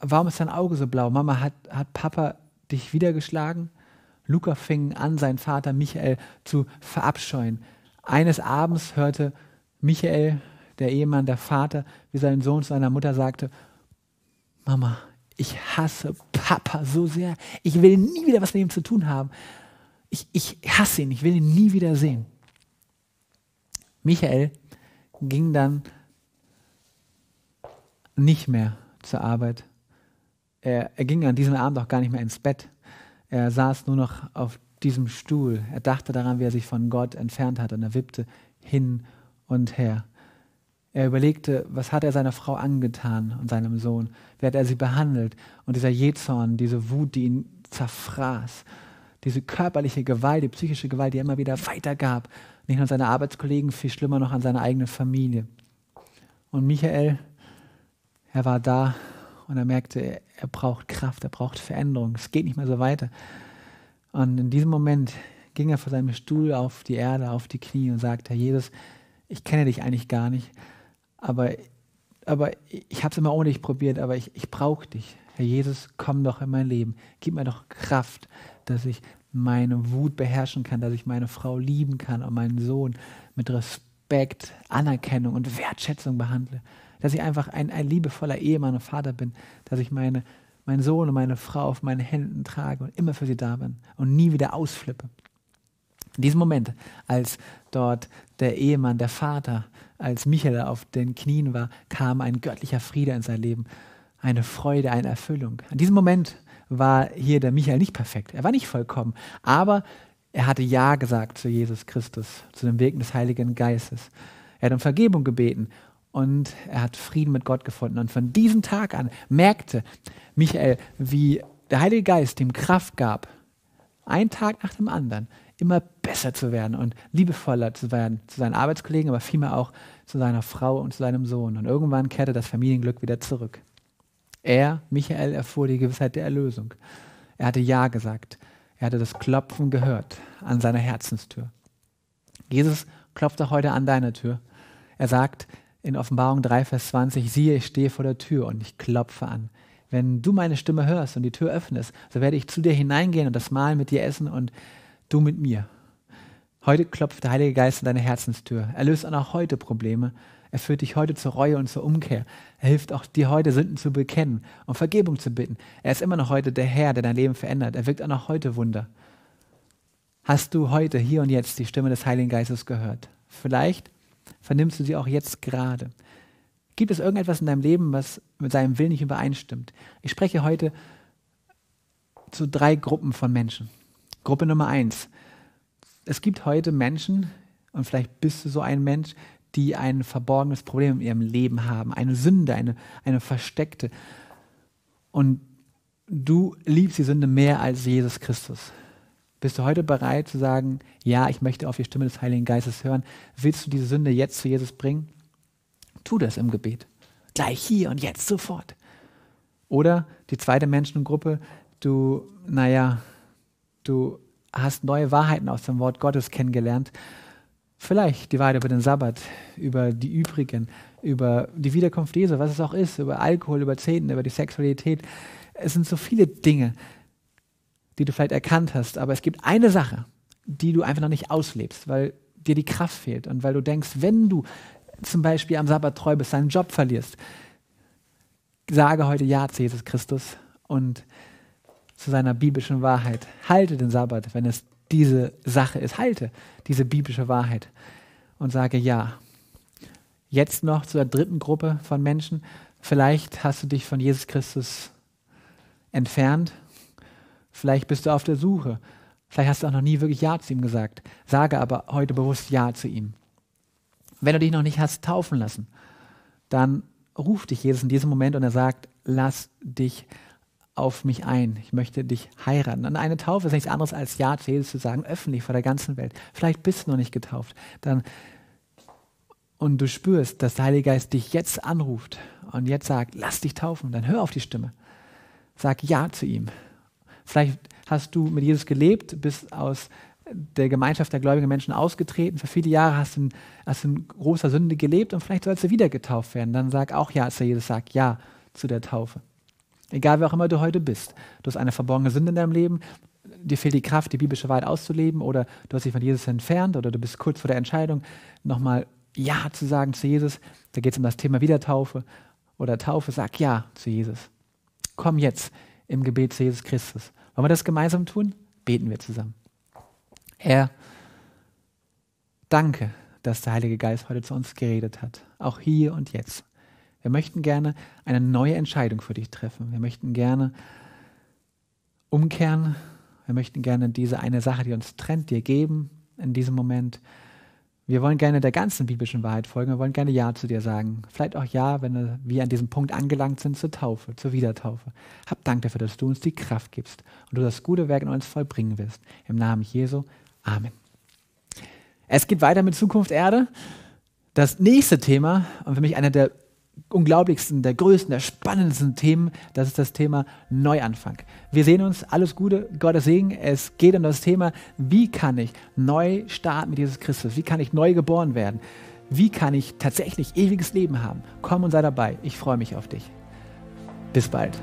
warum ist dein Auge so blau? Mama, hat, hat Papa dich wiedergeschlagen? Luca fing an, seinen Vater Michael zu verabscheuen. Eines Abends hörte Michael, der Ehemann, der Vater, wie sein Sohn zu seiner Mutter sagte, Mama, ich hasse Papa so sehr. Ich will nie wieder was mit ihm zu tun haben. Ich, ich hasse ihn, ich will ihn nie wieder sehen. Michael ging dann nicht mehr zur Arbeit er, er ging an diesem Abend auch gar nicht mehr ins Bett. Er saß nur noch auf diesem Stuhl. Er dachte daran, wie er sich von Gott entfernt hat und er wippte hin und her. Er überlegte, was hat er seiner Frau angetan und seinem Sohn? Wie hat er sie behandelt? Und dieser Jezorn, diese Wut, die ihn zerfraß, diese körperliche Gewalt, die psychische Gewalt, die er immer wieder weitergab, nicht nur an seine Arbeitskollegen, viel schlimmer noch an seine eigene Familie. Und Michael, er war da, und er merkte, er, braucht Kraft, er braucht Veränderung. Es geht nicht mehr so weiter. Und in diesem Moment ging er von seinem Stuhl auf die Erde, auf die Knie und sagte, Herr Jesus, ich kenne dich eigentlich gar nicht, aber, aber ich habe es immer ohne dich probiert, aber ich, ich brauche dich. Herr Jesus, komm doch in mein Leben. Gib mir doch Kraft, dass ich meine Wut beherrschen kann, dass ich meine Frau lieben kann und meinen Sohn mit Respekt, Anerkennung und Wertschätzung behandle dass ich einfach ein, ein liebevoller Ehemann und Vater bin, dass ich meine, meinen Sohn und meine Frau auf meinen Händen trage und immer für sie da bin und nie wieder ausflippe. In diesem Moment, als dort der Ehemann, der Vater, als Michael auf den Knien war, kam ein göttlicher Friede in sein Leben, eine Freude, eine Erfüllung. In diesem Moment war hier der Michael nicht perfekt, er war nicht vollkommen, aber er hatte Ja gesagt zu Jesus Christus, zu dem Wirken des Heiligen Geistes. Er hat um Vergebung gebeten und er hat Frieden mit Gott gefunden. Und von diesem Tag an merkte Michael, wie der Heilige Geist ihm Kraft gab, einen Tag nach dem anderen immer besser zu werden und liebevoller zu werden zu seinen Arbeitskollegen, aber vielmehr auch zu seiner Frau und zu seinem Sohn. Und irgendwann kehrte das Familienglück wieder zurück. Er, Michael, erfuhr die Gewissheit der Erlösung. Er hatte Ja gesagt. Er hatte das Klopfen gehört an seiner Herzenstür. Jesus klopft auch heute an deiner Tür. Er sagt, in Offenbarung 3, Vers 20, siehe, ich stehe vor der Tür und ich klopfe an. Wenn du meine Stimme hörst und die Tür öffnest, so werde ich zu dir hineingehen und das Mahl mit dir essen und du mit mir. Heute klopft der Heilige Geist an deine Herzenstür. Er löst auch heute Probleme. Er führt dich heute zur Reue und zur Umkehr. Er hilft auch dir heute, Sünden zu bekennen und Vergebung zu bitten. Er ist immer noch heute der Herr, der dein Leben verändert. Er wirkt auch noch heute Wunder. Hast du heute, hier und jetzt, die Stimme des Heiligen Geistes gehört? Vielleicht vernimmst du sie auch jetzt gerade. Gibt es irgendetwas in deinem Leben, was mit seinem Willen nicht übereinstimmt? Ich spreche heute zu drei Gruppen von Menschen. Gruppe Nummer eins. Es gibt heute Menschen, und vielleicht bist du so ein Mensch, die ein verborgenes Problem in ihrem Leben haben, eine Sünde, eine, eine versteckte. Und du liebst die Sünde mehr als Jesus Christus. Bist du heute bereit zu sagen, ja, ich möchte auf die Stimme des Heiligen Geistes hören? Willst du diese Sünde jetzt zu Jesus bringen? Tu das im Gebet. Gleich hier und jetzt sofort. Oder die zweite Menschengruppe, du, naja, du hast neue Wahrheiten aus dem Wort Gottes kennengelernt. Vielleicht die Wahrheit über den Sabbat, über die übrigen, über die Wiederkunft Jesu, was es auch ist, über Alkohol, über Zehnten, über die Sexualität. Es sind so viele Dinge, die du vielleicht erkannt hast, aber es gibt eine Sache, die du einfach noch nicht auslebst, weil dir die Kraft fehlt und weil du denkst, wenn du zum Beispiel am Sabbat treu bist, deinen Job verlierst, sage heute Ja zu Jesus Christus und zu seiner biblischen Wahrheit. Halte den Sabbat, wenn es diese Sache ist. Halte diese biblische Wahrheit und sage Ja. Jetzt noch zu der dritten Gruppe von Menschen. Vielleicht hast du dich von Jesus Christus entfernt Vielleicht bist du auf der Suche. Vielleicht hast du auch noch nie wirklich Ja zu ihm gesagt. Sage aber heute bewusst Ja zu ihm. Wenn du dich noch nicht hast taufen lassen, dann ruft dich Jesus in diesem Moment und er sagt, lass dich auf mich ein. Ich möchte dich heiraten. Und eine Taufe ist nichts anderes als Ja zu Jesus zu sagen, öffentlich vor der ganzen Welt. Vielleicht bist du noch nicht getauft. Dann und du spürst, dass der Heilige Geist dich jetzt anruft und jetzt sagt, lass dich taufen, dann hör auf die Stimme. Sag Ja zu ihm. Vielleicht hast du mit Jesus gelebt, bist aus der Gemeinschaft der gläubigen Menschen ausgetreten. Für viele Jahre hast du in, hast in großer Sünde gelebt und vielleicht sollst du wieder getauft werden. Dann sag auch ja, als der Jesus sagt, ja zu der Taufe. Egal, wer auch immer du heute bist, du hast eine verborgene Sünde in deinem Leben, dir fehlt die Kraft, die biblische Wahrheit auszuleben oder du hast dich von Jesus entfernt oder du bist kurz vor der Entscheidung, nochmal Ja zu sagen zu Jesus. Da geht es um das Thema Wiedertaufe oder Taufe. Sag Ja zu Jesus. Komm jetzt im Gebet zu Jesus Christus wollen wir das gemeinsam tun? Beten wir zusammen. Herr, danke, dass der Heilige Geist heute zu uns geredet hat, auch hier und jetzt. Wir möchten gerne eine neue Entscheidung für dich treffen. Wir möchten gerne umkehren. Wir möchten gerne diese eine Sache, die uns trennt, dir geben in diesem Moment. Wir wollen gerne der ganzen biblischen Wahrheit folgen. Wir wollen gerne Ja zu dir sagen. Vielleicht auch Ja, wenn wir an diesem Punkt angelangt sind, zur Taufe, zur Wiedertaufe. Hab Dank dafür, dass du uns die Kraft gibst und du das gute Werk in uns vollbringen wirst. Im Namen Jesu. Amen. Es geht weiter mit Zukunft Erde. Das nächste Thema und für mich einer der unglaublichsten, der größten, der spannendsten Themen. Das ist das Thema Neuanfang. Wir sehen uns. Alles Gute, Gottes Segen. Es geht um das Thema, wie kann ich neu starten mit Jesus Christus? Wie kann ich neu geboren werden? Wie kann ich tatsächlich ewiges Leben haben? Komm und sei dabei. Ich freue mich auf dich. Bis bald.